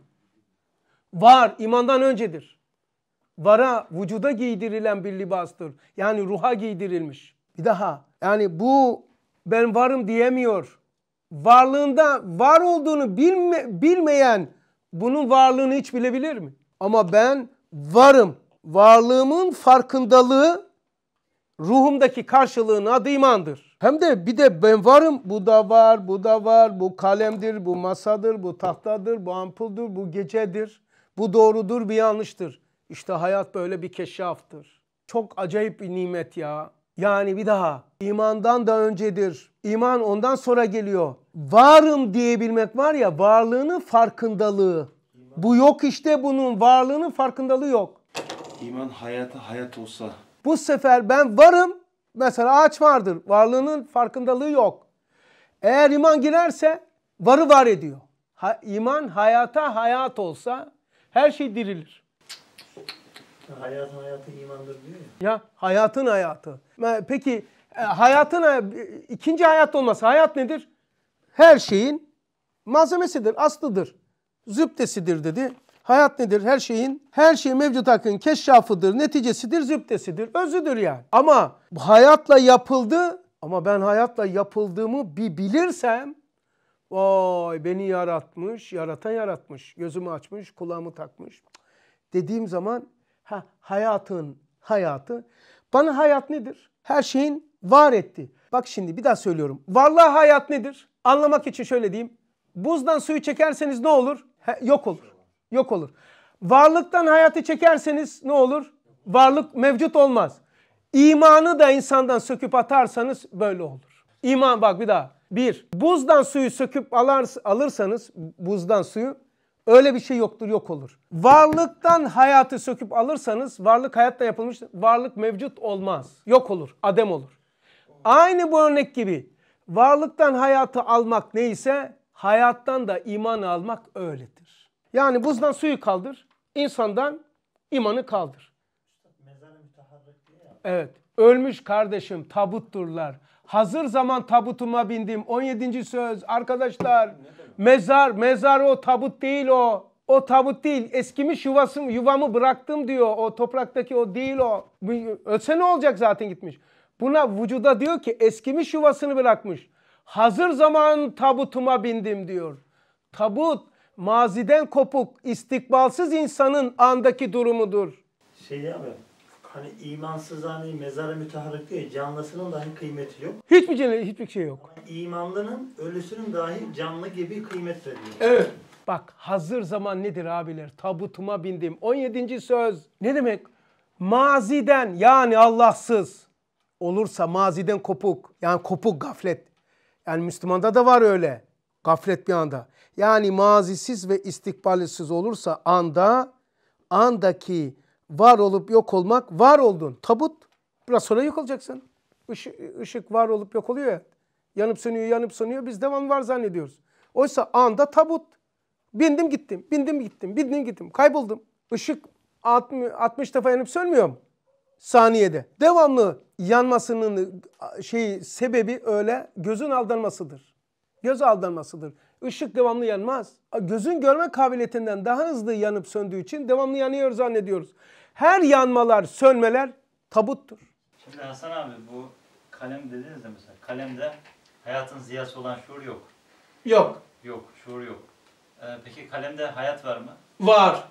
Var, imandan öncedir. Vara, vücuda giydirilen bir libastır. Yani ruha giydirilmiş. Bir daha, yani bu ben varım diyemiyor. Varlığında var olduğunu bilme, bilmeyen bunun varlığını hiç bilebilir mi? Ama ben varım. Varlığımın farkındalığı ruhumdaki karşılığının adı imandır. Hem de bir de ben varım bu da var, bu da var, bu kalemdir, bu masadır, bu tahtadır, bu ampuldur, bu gecedir. Bu doğrudur, bir yanlıştır. İşte hayat böyle bir keşaftır. Çok acayip bir nimet ya. Yani bir daha imandan da öncedir. İman ondan sonra geliyor. Varım diyebilmek var ya varlığının farkındalığı. İman. Bu yok işte bunun varlığının farkındalığı yok. İman hayata hayat olsa. Bu sefer ben varım Mesela ağaç vardır. Varlığının farkındalığı yok. Eğer iman girerse varı var ediyor. Ha, iman hayata hayat olsa her şey dirilir. Hayatın hayatı imandır diyor ya. Ya hayatın hayatı. Peki e, hayatın e, ikinci hayat olması hayat nedir? Her şeyin malzemesidir, aslıdır, züptesidir dedi. Hayat nedir? Her şeyin, her şey mevcut hakkın keşşafıdır, neticesidir, zübdesidir, özüdür yani. Ama hayatla yapıldı ama ben hayatla yapıldığımı bir bilirsem vay beni yaratmış, yaratan yaratmış, gözümü açmış, kulağımı takmış dediğim zaman ha, hayatın hayatı bana hayat nedir? Her şeyin var etti. Bak şimdi bir daha söylüyorum. Vallahi hayat nedir? Anlamak için şöyle diyeyim. Buzdan suyu çekerseniz ne olur? He, yok olur. Yok olur. Varlıktan hayatı çekerseniz ne olur? Varlık mevcut olmaz. İmanı da insandan söküp atarsanız böyle olur. İman bak bir daha. Bir, buzdan suyu söküp alırsanız buzdan suyu Öyle bir şey yoktur, yok olur. Varlıktan hayatı söküp alırsanız varlık hayatta yapılmış, varlık mevcut olmaz. Yok olur, adem olur. Aynı bu örnek gibi varlıktan hayatı almak neyse hayattan da imanı almak öyledir. Yani buzdan suyu kaldır, insandan imanı kaldır. Evet. Ölmüş kardeşim tabutturlar. Hazır zaman tabutuma bindim. 17. söz arkadaşlar. Mezar, mezar o tabut değil o. O tabut değil. Eskimiş yuvasım, yuvamı bıraktım diyor. O topraktaki o değil o. Ölse ne olacak zaten gitmiş. Buna vücuda diyor ki eskimiş yuvasını bırakmış. Hazır zaman tabutuma bindim diyor. Tabut maziden kopuk, istikbalsız insanın andaki durumudur. Şey abi, hani imansız hani mezarı müteharrik diyor canlısının dahi kıymeti yok. Hiçbir, cennet, hiçbir şey yok. Ama imanlının ölüsünün dahi canlı gibi kıymet veriyor. Evet. Bak hazır zaman nedir abiler? Tabutuma bindim. 17. söz. Ne demek? Maziden yani Allahsız olursa maziden kopuk. Yani kopuk gaflet. Yani Müslümanda da var öyle. Gaflet bir anda yani mazisiz ve istikbalsiz olursa anda andaki var olup yok olmak var oldun. Tabut biraz sonra yok olacaksın. Işık, ışık var olup yok oluyor ya. Yanıp sönüyor yanıp sönüyor biz devam var zannediyoruz. Oysa anda tabut. Bindim gittim, bindim gittim, bindim gittim, kayboldum. Işık 60, 60 defa yanıp sönmüyor mu? Saniyede. Devamlı yanmasının şey sebebi öyle gözün aldanmasıdır. Göz aldanmasıdır. Işık devamlı yanmaz. Gözün görme kabiliyetinden daha hızlı yanıp söndüğü için devamlı yanıyor zannediyoruz. Her yanmalar, sönmeler tabuttur. Şimdi Hasan abi bu kalem dediniz de mesela kalemde hayatın ziyası olan şuur yok. Yok. Yok, şuur yok. Ee, peki kalemde hayat var mı? Var.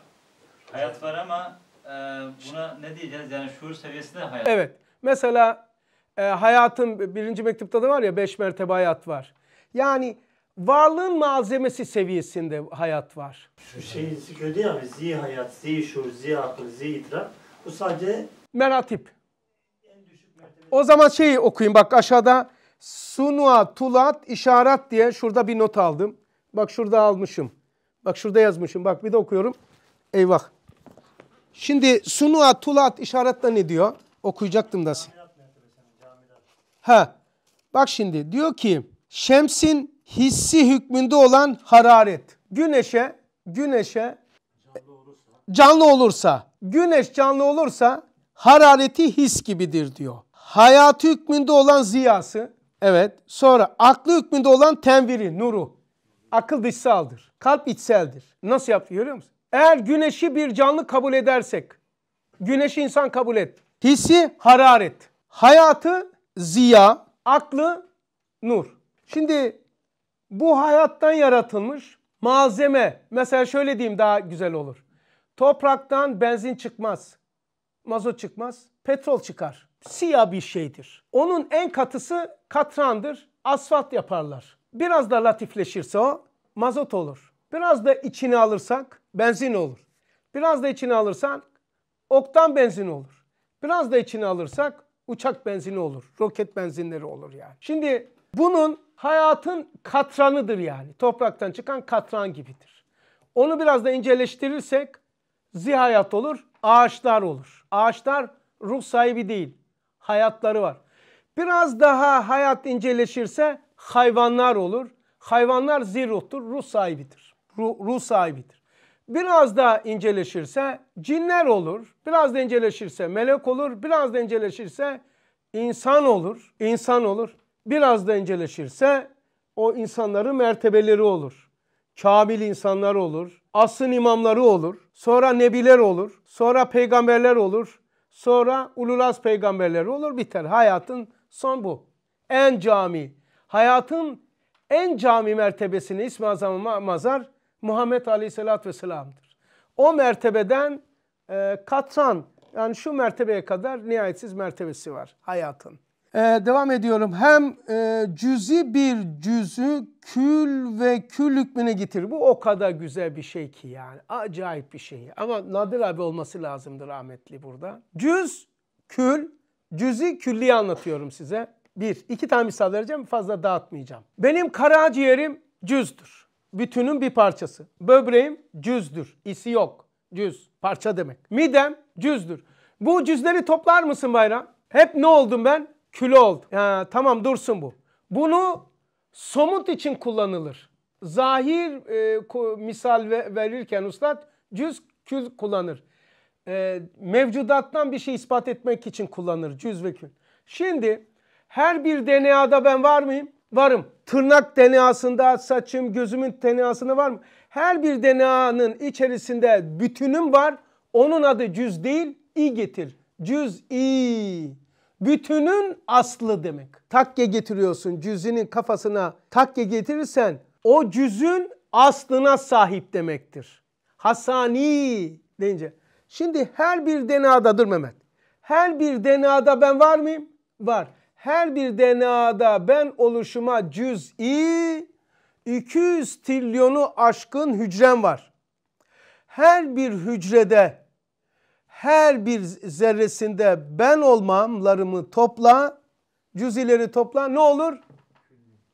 Hayat var ama e, buna ne diyeceğiz? Yani şuur seviyesinde hayat. Evet. Mesela e, hayatın birinci mektupta da var ya beş mertebe hayat var. Yani varlığın malzemesi seviyesinde hayat var. Şu şeyi zikredi ya abi zi hayat, zi şuur, zi akıl, zi idrak. Bu sadece... Meratip. O zaman şeyi okuyayım bak aşağıda sunua tulat işaret diye şurada bir not aldım. Bak şurada almışım. Bak şurada yazmışım. Bak bir de okuyorum. Eyvah. Şimdi sunua tulat işaretle ne diyor? Okuyacaktım da. Ha. Bak şimdi diyor ki Şems'in hissi hükmünde olan hararet. Güneşe güneşe canlı olursa, güneş canlı olursa harareti his gibidir diyor. Hayatı hükmünde olan ziyası evet sonra aklı hükmünde olan tenviri nuru akıl dışsaldır kalp içseldir. Nasıl yaptı görüyor musun? Eğer güneşi bir canlı kabul edersek güneşi insan kabul et. Hissi hararet hayatı ziya aklı nur. Şimdi bu hayattan yaratılmış malzeme. Mesela şöyle diyeyim daha güzel olur. Topraktan benzin çıkmaz. Mazot çıkmaz. Petrol çıkar. Siyah bir şeydir. Onun en katısı katrandır. Asfalt yaparlar. Biraz da latifleşirse o mazot olur. Biraz da içine alırsak benzin olur. Biraz da içine alırsan oktan benzin olur. Biraz da içine alırsak uçak benzini olur. Roket benzinleri olur yani. Şimdi bunun hayatın katranıdır yani. Topraktan çıkan katran gibidir. Onu biraz da inceleştirirsek zihayat olur, ağaçlar olur. Ağaçlar ruh sahibi değil, hayatları var. Biraz daha hayat inceleşirse hayvanlar olur. Hayvanlar ziruhtur, ruh sahibidir. Ruh, ruh sahibidir. Biraz daha inceleşirse cinler olur. Biraz da inceleşirse melek olur. Biraz da inceleşirse insan olur. İnsan olur biraz da inceleşirse o insanların mertebeleri olur. Kamil insanlar olur, asın imamları olur, sonra nebiler olur, sonra peygamberler olur, sonra ululaz peygamberleri olur biter. Hayatın son bu. En cami, hayatın en cami mertebesini İsmi Azam Mazar Muhammed Aleyhisselatü Vesselam'dır. O mertebeden e, katran yani şu mertebeye kadar nihayetsiz mertebesi var hayatın. Ee, devam ediyorum. Hem e, cüzi bir cüzü kül ve kül hükmüne getir. Bu o kadar güzel bir şey ki yani. Acayip bir şey. Ama Nadir abi olması lazımdır rahmetli burada. Cüz, kül, cüzi külliyi anlatıyorum size. Bir, iki tane misal vereceğim fazla dağıtmayacağım. Benim karaciğerim cüzdür. Bütünün bir parçası. Böbreğim cüzdür. İsi yok. Cüz. Parça demek. Midem cüzdür. Bu cüzleri toplar mısın bayram? Hep ne oldum ben? kül oldu. Ha, tamam dursun bu. Bunu somut için kullanılır. Zahir e, misal ve, verirken ustad cüz kül kullanır. E, mevcudattan bir şey ispat etmek için kullanır cüz ve kül. Şimdi her bir DNA'da ben var mıyım? Varım. Tırnak DNA'sında saçım, gözümün DNA'sında var mı? Her bir DNA'nın içerisinde bütünüm var. Onun adı cüz değil, i getir. Cüz i. Bütünün aslı demek. Takke getiriyorsun cüzünün kafasına takke getirirsen o cüzün aslına sahip demektir. Hasani deyince. Şimdi her bir DNA'dadır Mehmet. Her bir DNA'da ben var mıyım? Var. Her bir DNA'da ben oluşuma cüz'i 200 trilyonu aşkın hücrem var. Her bir hücrede her bir zerresinde ben olmamlarımı topla, cüzileri topla ne olur?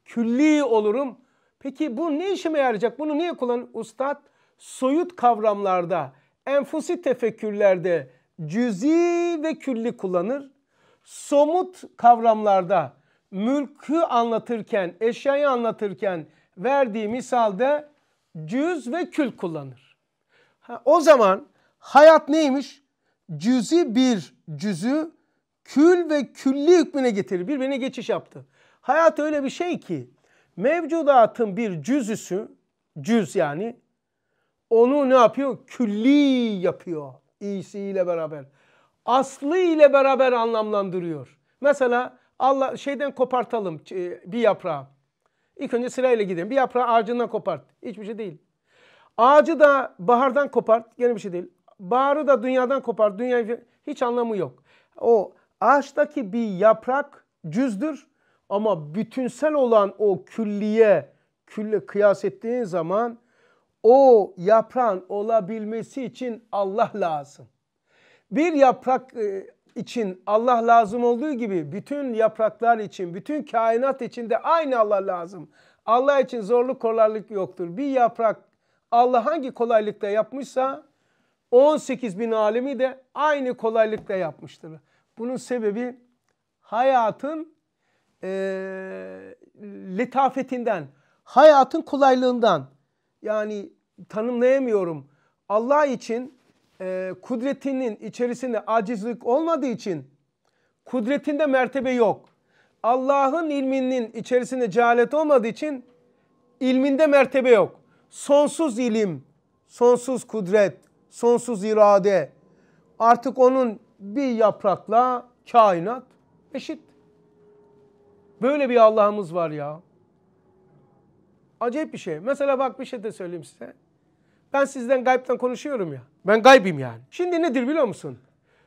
Külli olurum. Peki bu ne işime yarayacak? Bunu niye kullan? Ustad soyut kavramlarda, enfusi tefekkürlerde cüzi ve külli kullanır. Somut kavramlarda mülkü anlatırken, eşyayı anlatırken verdiği misalde cüz ve kül kullanır. Ha, o zaman hayat neymiş? cüzi bir cüzü kül ve külli hükmüne getirir. Birbirine geçiş yaptı. Hayat öyle bir şey ki mevcudatın bir cüzüsü, cüz yani onu ne yapıyor? Külli yapıyor. İyisiyle beraber. Aslı ile beraber anlamlandırıyor. Mesela Allah şeyden kopartalım e, bir yaprağı. İlk önce sırayla gidelim. Bir yaprağı ağacından kopart. Hiçbir şey değil. Ağacı da bahardan kopart. yine bir şey değil. Baharı da dünyadan kopar. Dünya hiç anlamı yok. O ağaçtaki bir yaprak cüzdür ama bütünsel olan o külliye külle kıyas ettiğin zaman o yaprağın olabilmesi için Allah lazım. Bir yaprak e, için Allah lazım olduğu gibi bütün yapraklar için, bütün kainat için de aynı Allah lazım. Allah için zorluk kolaylık yoktur. Bir yaprak Allah hangi kolaylıkla yapmışsa 18 bin alimi de aynı kolaylıkla yapmıştır. Bunun sebebi hayatın e, letafetinden, hayatın kolaylığından. Yani tanımlayamıyorum. Allah için e, kudretinin içerisinde acizlik olmadığı için kudretinde mertebe yok. Allah'ın ilminin içerisinde cehalet olmadığı için ilminde mertebe yok. Sonsuz ilim, sonsuz kudret, sonsuz irade artık onun bir yaprakla kainat eşit. Böyle bir Allah'ımız var ya. Acayip bir şey. Mesela bak bir şey de söyleyeyim size. Ben sizden gaybden konuşuyorum ya. Ben gaybim yani. Şimdi nedir biliyor musun?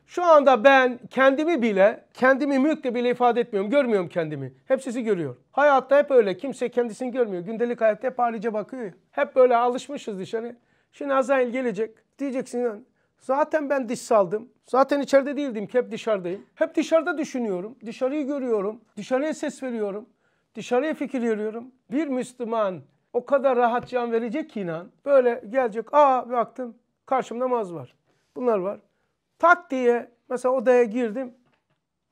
Şu anda ben kendimi bile, kendimi mülkle bile ifade etmiyorum. Görmüyorum kendimi. Hep sizi görüyor. Hayatta hep öyle. Kimse kendisini görmüyor. Gündelik hayatta hep halice bakıyor. Hep böyle alışmışız dışarı. Şimdi Azrail gelecek. Diyeceksin lan zaten ben diş saldım Zaten içeride değildim hep dışarıdayım. Hep dışarıda düşünüyorum. Dışarıyı görüyorum. Dışarıya ses veriyorum. Dışarıya fikir veriyorum. Bir Müslüman o kadar rahat can verecek ki inan. Böyle gelecek. Aa baktım karşımda maz var. Bunlar var. Tak diye mesela odaya girdim.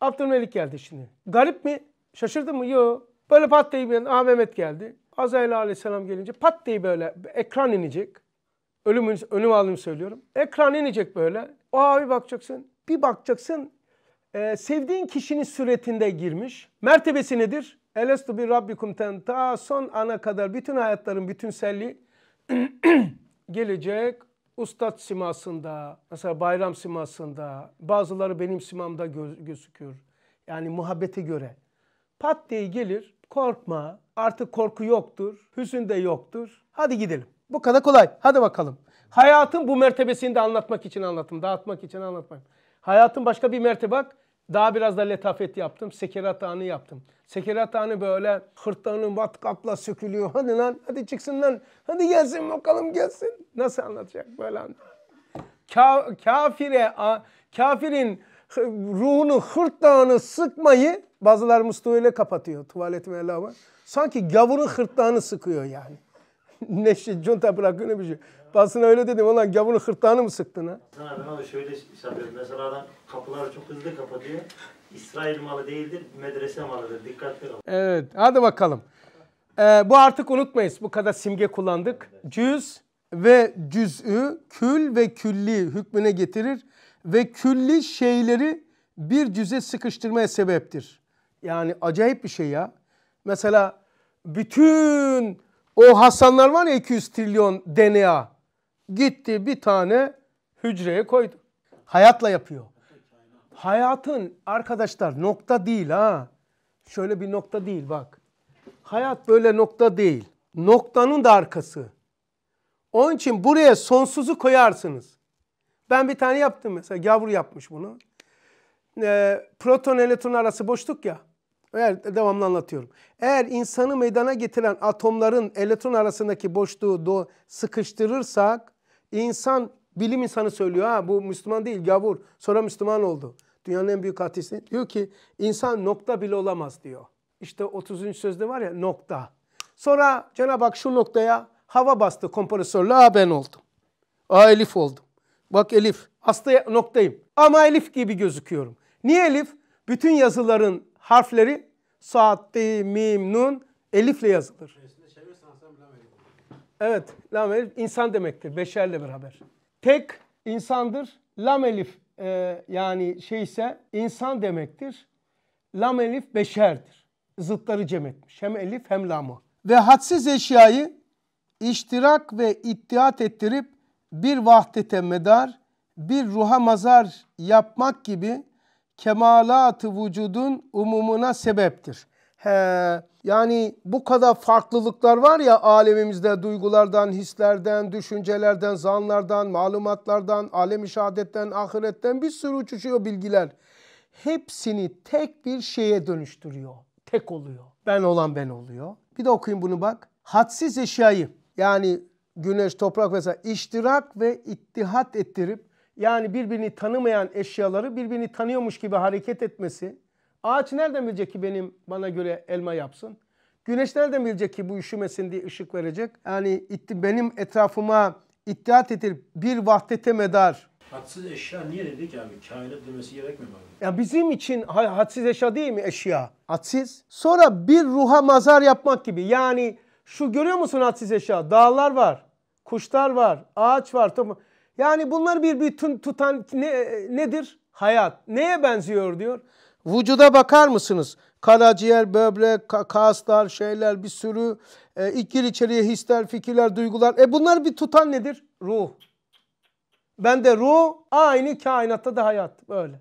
Abdülmelik geldi şimdi. Garip mi? Şaşırdın mı? Yok. Böyle pat diye bir Mehmet geldi. Azrail aleyhisselam gelince pat diye böyle ekran inecek. Ölüm, ölüm aldığımı söylüyorum. Ekran inecek böyle. O abi bakacaksın. Bir bakacaksın e, sevdiğin kişinin suretinde girmiş. Mertebesi nedir? Elestu bir rabbikum ten ta son ana kadar bütün hayatların bütünselliği gelecek ustad simasında, mesela bayram simasında, bazıları benim simamda göz, gözüküyor. Yani muhabbete göre. Pat diye gelir, korkma, artık korku yoktur, hüzün de yoktur. Hadi gidelim. Bu kadar kolay. Hadi bakalım. Hayatın bu mertebesini de anlatmak için anlattım. Dağıtmak için anlatmak. Hayatın başka bir mertebe bak. Daha biraz da letafet yaptım. Sekerat anı yaptım. Sekerat anı böyle hırtlarını matkapla sökülüyor. Hadi lan hadi çıksın lan. Hadi gelsin bakalım gelsin. Nasıl anlatacak böyle anı? Ka kafire, kafirin ruhunu hırtlağını sıkmayı bazılar musluğuyla kapatıyor tuvalet ve Sanki gavurun hırtlağını sıkıyor yani. ne şey conta bırakıyor ne bir şey. Basına öyle dedim. Ulan gavurun hırtlağını mı sıktın ha? Sana ben abi şöyle hesaplıyorum. Mesela adam kapıları çok hızlı kapatıyor. İsrail malı değildir, medrese malıdır. Dikkatli ol. Evet, hadi bakalım. Ee, bu artık unutmayız. Bu kadar simge kullandık. Cüz ve cüz'ü kül ve külli hükmüne getirir ve külli şeyleri bir cüze sıkıştırmaya sebeptir. Yani acayip bir şey ya. Mesela bütün o Hasanlar var ya 200 trilyon DNA. Gitti bir tane hücreye koydu. Hayatla yapıyor. Hayatın arkadaşlar nokta değil ha. Şöyle bir nokta değil bak. Hayat böyle nokta değil. Noktanın da arkası. Onun için buraya sonsuzu koyarsınız. Ben bir tane yaptım mesela. Gavur yapmış bunu. E, proton elektron arası boşluk ya. Eğer, e, devamlı anlatıyorum. Eğer insanı meydana getiren atomların elektron arasındaki boşluğu do sıkıştırırsak insan bilim insanı söylüyor ha bu Müslüman değil gavur sonra Müslüman oldu. Dünyanın en büyük ateisti diyor ki insan nokta bile olamaz diyor. İşte 30. sözde var ya nokta. Sonra Cenab-ı Hak şu noktaya hava bastı kompresörle ha ben oldum. Aa Elif oldum. Bak Elif. aslında noktayım. Ama Elif gibi gözüküyorum. Niye Elif? Bütün yazıların harfleri Sad, Di, Mim, Nun elifle yazılır. Evet, lam elif insan demektir. Beşerle beraber. Tek insandır. Lam elif e, yani şey ise insan demektir. Lam elif beşerdir. Zıtları cem etmiş. Hem elif hem lamı. Ve hadsiz eşyayı iştirak ve ittihat ettirip bir vahdete medar, bir ruha mazar yapmak gibi kemalat-ı vücudun umumuna sebeptir. He, yani bu kadar farklılıklar var ya alemimizde duygulardan, hislerden, düşüncelerden, zanlardan, malumatlardan, alem-i şehadetten, ahiretten bir sürü uçuşuyor bilgiler. Hepsini tek bir şeye dönüştürüyor. Tek oluyor. Ben olan ben oluyor. Bir de okuyayım bunu bak. Hadsiz eşyayı yani güneş, toprak vesaire iştirak ve ittihat ettirip yani birbirini tanımayan eşyaları birbirini tanıyormuş gibi hareket etmesi. Ağaç nereden bilecek ki benim bana göre elma yapsın? Güneş nereden bilecek ki bu üşümesin diye ışık verecek? Yani itti benim etrafıma iddiat edip bir vahdete medar. Hadsiz eşya niye dedik abi? Kainat demesi gerekmiyor mu abi? Ya bizim için hadsiz eşya değil mi eşya? Hadsiz. Sonra bir ruha mazar yapmak gibi. Yani şu görüyor musun hadsiz eşya? Dağlar var, kuşlar var, ağaç var. Tamam. Yani bunlar bir bütün tutan ne, nedir? Hayat. Neye benziyor diyor. Vücuda bakar mısınız? Karaciğer, böbrek, kaslar, şeyler bir sürü e, ikili içeriye hisler, fikirler, duygular. E bunlar bir tutan nedir? Ruh. Ben de ruh aynı kainatta da hayat böyle.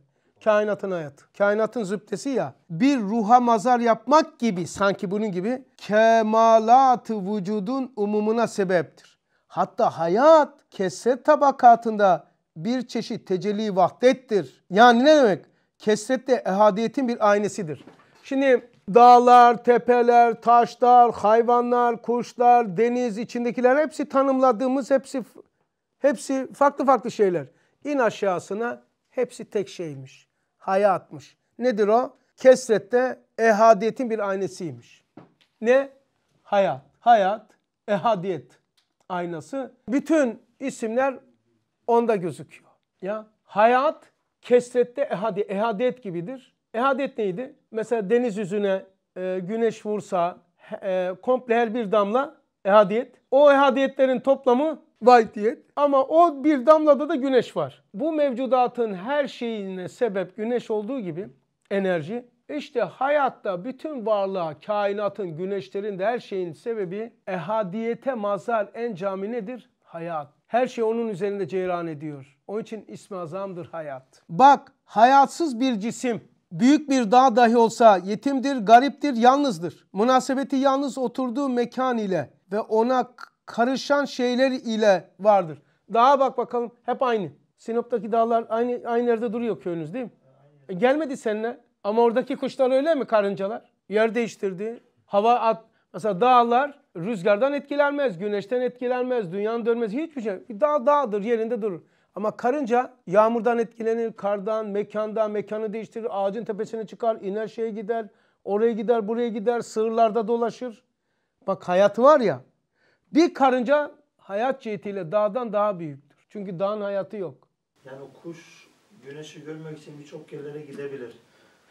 Kainatın hayatı. Kainatın zübdesi ya. Bir ruha mazar yapmak gibi sanki bunun gibi Kemalat vücudun umumuna sebeptir. Hatta hayat kesret tabakatında bir çeşit tecelli vahdettir. Yani ne demek? Kesret de ehadiyetin bir aynesidir. Şimdi dağlar, tepeler, taşlar, hayvanlar, kuşlar, deniz içindekiler hepsi tanımladığımız hepsi hepsi farklı farklı şeyler. İn aşağısına hepsi tek şeymiş. Hayatmış. Nedir o? Kesrette ehadiyetin bir aynesiymiş. Ne? Hayat. Hayat, ehadiyet aynası. Bütün isimler onda gözüküyor. Ya hayat kesrette ehadi, ehadiyet gibidir. Ehadet neydi? Mesela deniz yüzüne e, güneş vursa e, komple her bir damla ehadiyet. O ehadiyetlerin toplamı vahdiyet. Ama o bir damlada da güneş var. Bu mevcudatın her şeyine sebep güneş olduğu gibi enerji işte hayatta bütün varlığa, kainatın, güneşlerin de her şeyin sebebi ehadiyete mazhar en cami nedir? Hayat. Her şey onun üzerinde ceyran ediyor. Onun için ismi azamdır hayat. Bak hayatsız bir cisim büyük bir dağ dahi olsa yetimdir, gariptir, yalnızdır. Münasebeti yalnız oturduğu mekan ile ve ona karışan şeyler ile vardır. Dağa bak bakalım hep aynı. Sinop'taki dağlar aynı, aynı yerde duruyor köyünüz değil mi? E, gelmedi seninle. Ama oradaki kuşlar öyle mi karıncalar? Yer değiştirdi. Hava at, mesela dağlar rüzgardan etkilenmez, güneşten etkilenmez, dünyanın dönmesi hiçbir şey. Bir Dağ dağdır, yerinde durur. Ama karınca yağmurdan etkilenir, kardan, mekanda mekanı değiştirir, ağacın tepesine çıkar, iner şeye gider, oraya gider, buraya gider, sığırlarda dolaşır. Bak hayat var ya, bir karınca hayat cihetiyle dağdan daha büyüktür. Çünkü dağın hayatı yok. Yani kuş güneşi görmek için birçok yerlere gidebilir.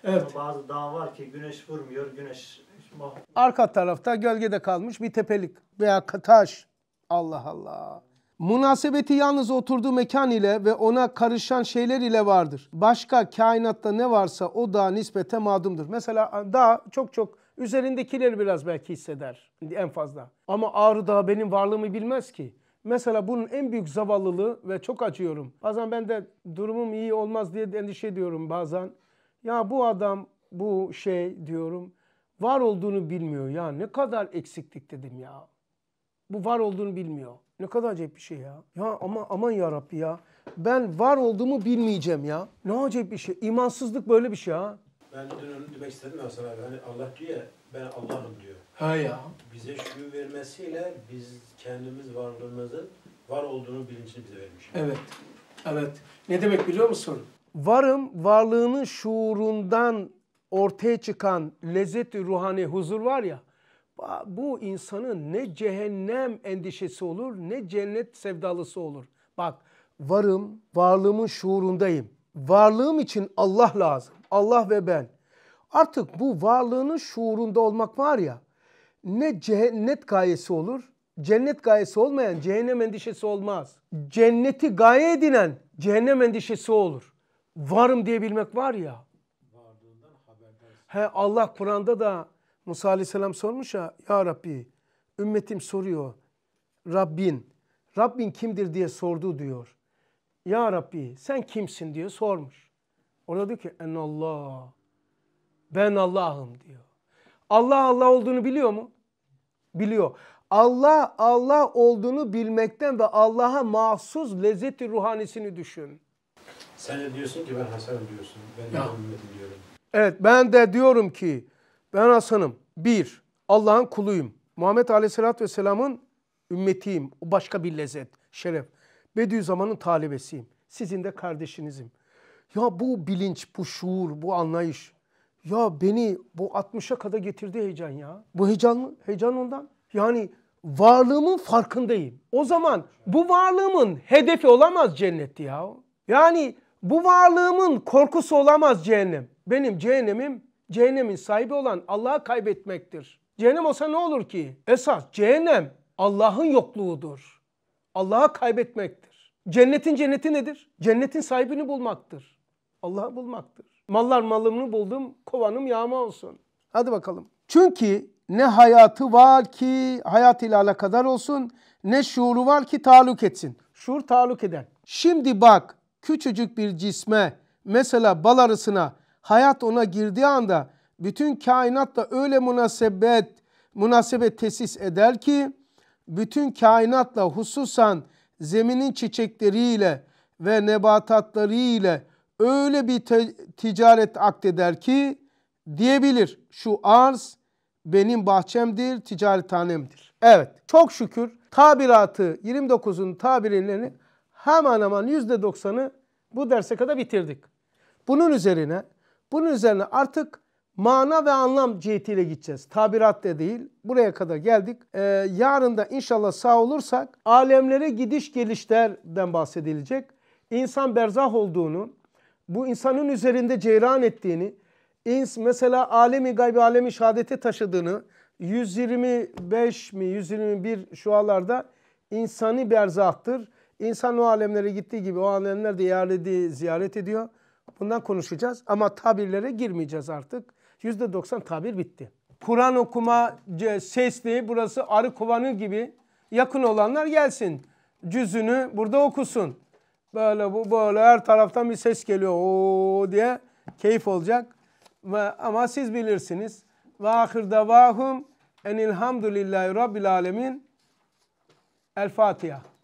Evet. Ama bazı dağ var ki güneş vurmuyor, güneş mahvolmuyor. Arka tarafta gölgede kalmış bir tepelik veya taş. Allah Allah. Münasebeti yalnız oturduğu mekan ile ve ona karışan şeyler ile vardır. Başka kainatta ne varsa o da nispete madumdur. Mesela dağ çok çok üzerindekiler biraz belki hisseder en fazla. Ama ağrı dağ benim varlığımı bilmez ki. Mesela bunun en büyük zavallılığı ve çok acıyorum. Bazen ben de durumum iyi olmaz diye endişe ediyorum bazen. Ya bu adam bu şey diyorum var olduğunu bilmiyor ya ne kadar eksiklik dedim ya. Bu var olduğunu bilmiyor. Ne kadar acayip bir şey ya. Ya ama aman ya Rabbi ya. Ben var olduğumu bilmeyeceğim ya. Ne acayip bir şey. İmansızlık böyle bir şey ha. Ben dün onu demek istedim ya sana. Hani Allah diyor ya ben Allah'ım diyor. Ha ya. Bize şu vermesiyle biz kendimiz varlığımızın var olduğunu bilincini bize vermiş. Evet. Evet. Ne demek biliyor musun? varım varlığının şuurundan ortaya çıkan lezzet ruhani huzur var ya bu insanın ne cehennem endişesi olur ne cennet sevdalısı olur. Bak varım, varlığımın şuurundayım. Varlığım için Allah lazım. Allah ve ben. Artık bu varlığının şuurunda olmak var ya ne cennet gayesi olur cennet gayesi olmayan cehennem endişesi olmaz. Cenneti gaye edinen cehennem endişesi olur varım diyebilmek var ya. He Allah Kur'an'da da Musa Aleyhisselam sormuş ya Ya Rabbi ümmetim soruyor Rabbin Rabbin kimdir diye sordu diyor. Ya Rabbi sen kimsin diye sormuş. Orada diyor ki en Allah ben Allah'ım diyor. Allah Allah olduğunu biliyor mu? Biliyor. Allah Allah olduğunu bilmekten ve Allah'a mahsus lezzeti ruhanisini düşün. Sen de diyorsun ki ben Hasan'ım diyorsun. Ben de diyorum. Evet ben de diyorum ki ben Hasan'ım. Bir, Allah'ın kuluyum. Muhammed Aleyhisselatü Vesselam'ın ümmetiyim. O başka bir lezzet, şeref. Bediüzzaman'ın talebesiyim. Sizin de kardeşinizim. Ya bu bilinç, bu şuur, bu anlayış. Ya beni bu 60'a kadar getirdi heyecan ya. Bu heyecan, heyecan ondan. Yani varlığımın farkındayım. O zaman bu varlığımın hedefi olamaz cennetti ya. Yani bu varlığımın korkusu olamaz cehennem. Benim cehennemim cehennemin sahibi olan Allah'ı kaybetmektir. Cehennem olsa ne olur ki? Esas cehennem Allah'ın yokluğudur. Allah'ı kaybetmektir. Cennetin cenneti nedir? Cennetin sahibini bulmaktır. Allah'ı bulmaktır. Mallar malımını buldum, kovanım yağma olsun. Hadi bakalım. Çünkü ne hayatı var ki hayat ile alakadar olsun, ne şuuru var ki taluk etsin. Şuur taluk eden. Şimdi bak küçücük bir cisme, mesela bal arısına hayat ona girdiği anda bütün kainatla öyle münasebet, münasebet tesis eder ki bütün kainatla hususan zeminin çiçekleriyle ve nebatatlarıyla öyle bir ticaret akteder ki diyebilir şu arz benim bahçemdir, ticarethanemdir. Evet çok şükür tabiratı 29'un tabirlerini hemen hemen yüzde doksanı bu derse kadar bitirdik. Bunun üzerine bunun üzerine artık mana ve anlam cihetiyle gideceğiz. Tabirat da değil. Buraya kadar geldik. Ee, yarın da inşallah sağ olursak alemlere gidiş gelişlerden bahsedilecek. İnsan berzah olduğunu, bu insanın üzerinde ceyran ettiğini, ins mesela alemi gaybi alemi şehadete taşıdığını 125 mi 121 şualarda insani berzahtır. İnsan o alemlere gittiği gibi o alemlerde de ziyaret ediyor. Bundan konuşacağız ama tabirlere girmeyeceğiz artık. Yüzde doksan tabir bitti. Kur'an okuma sesli burası arı kovanı gibi yakın olanlar gelsin. Cüzünü burada okusun. Böyle bu böyle her taraftan bir ses geliyor o diye keyif olacak. Ve, ama siz bilirsiniz. Ve ahir davahum enilhamdülillahi rabbil alemin. El Fatiha.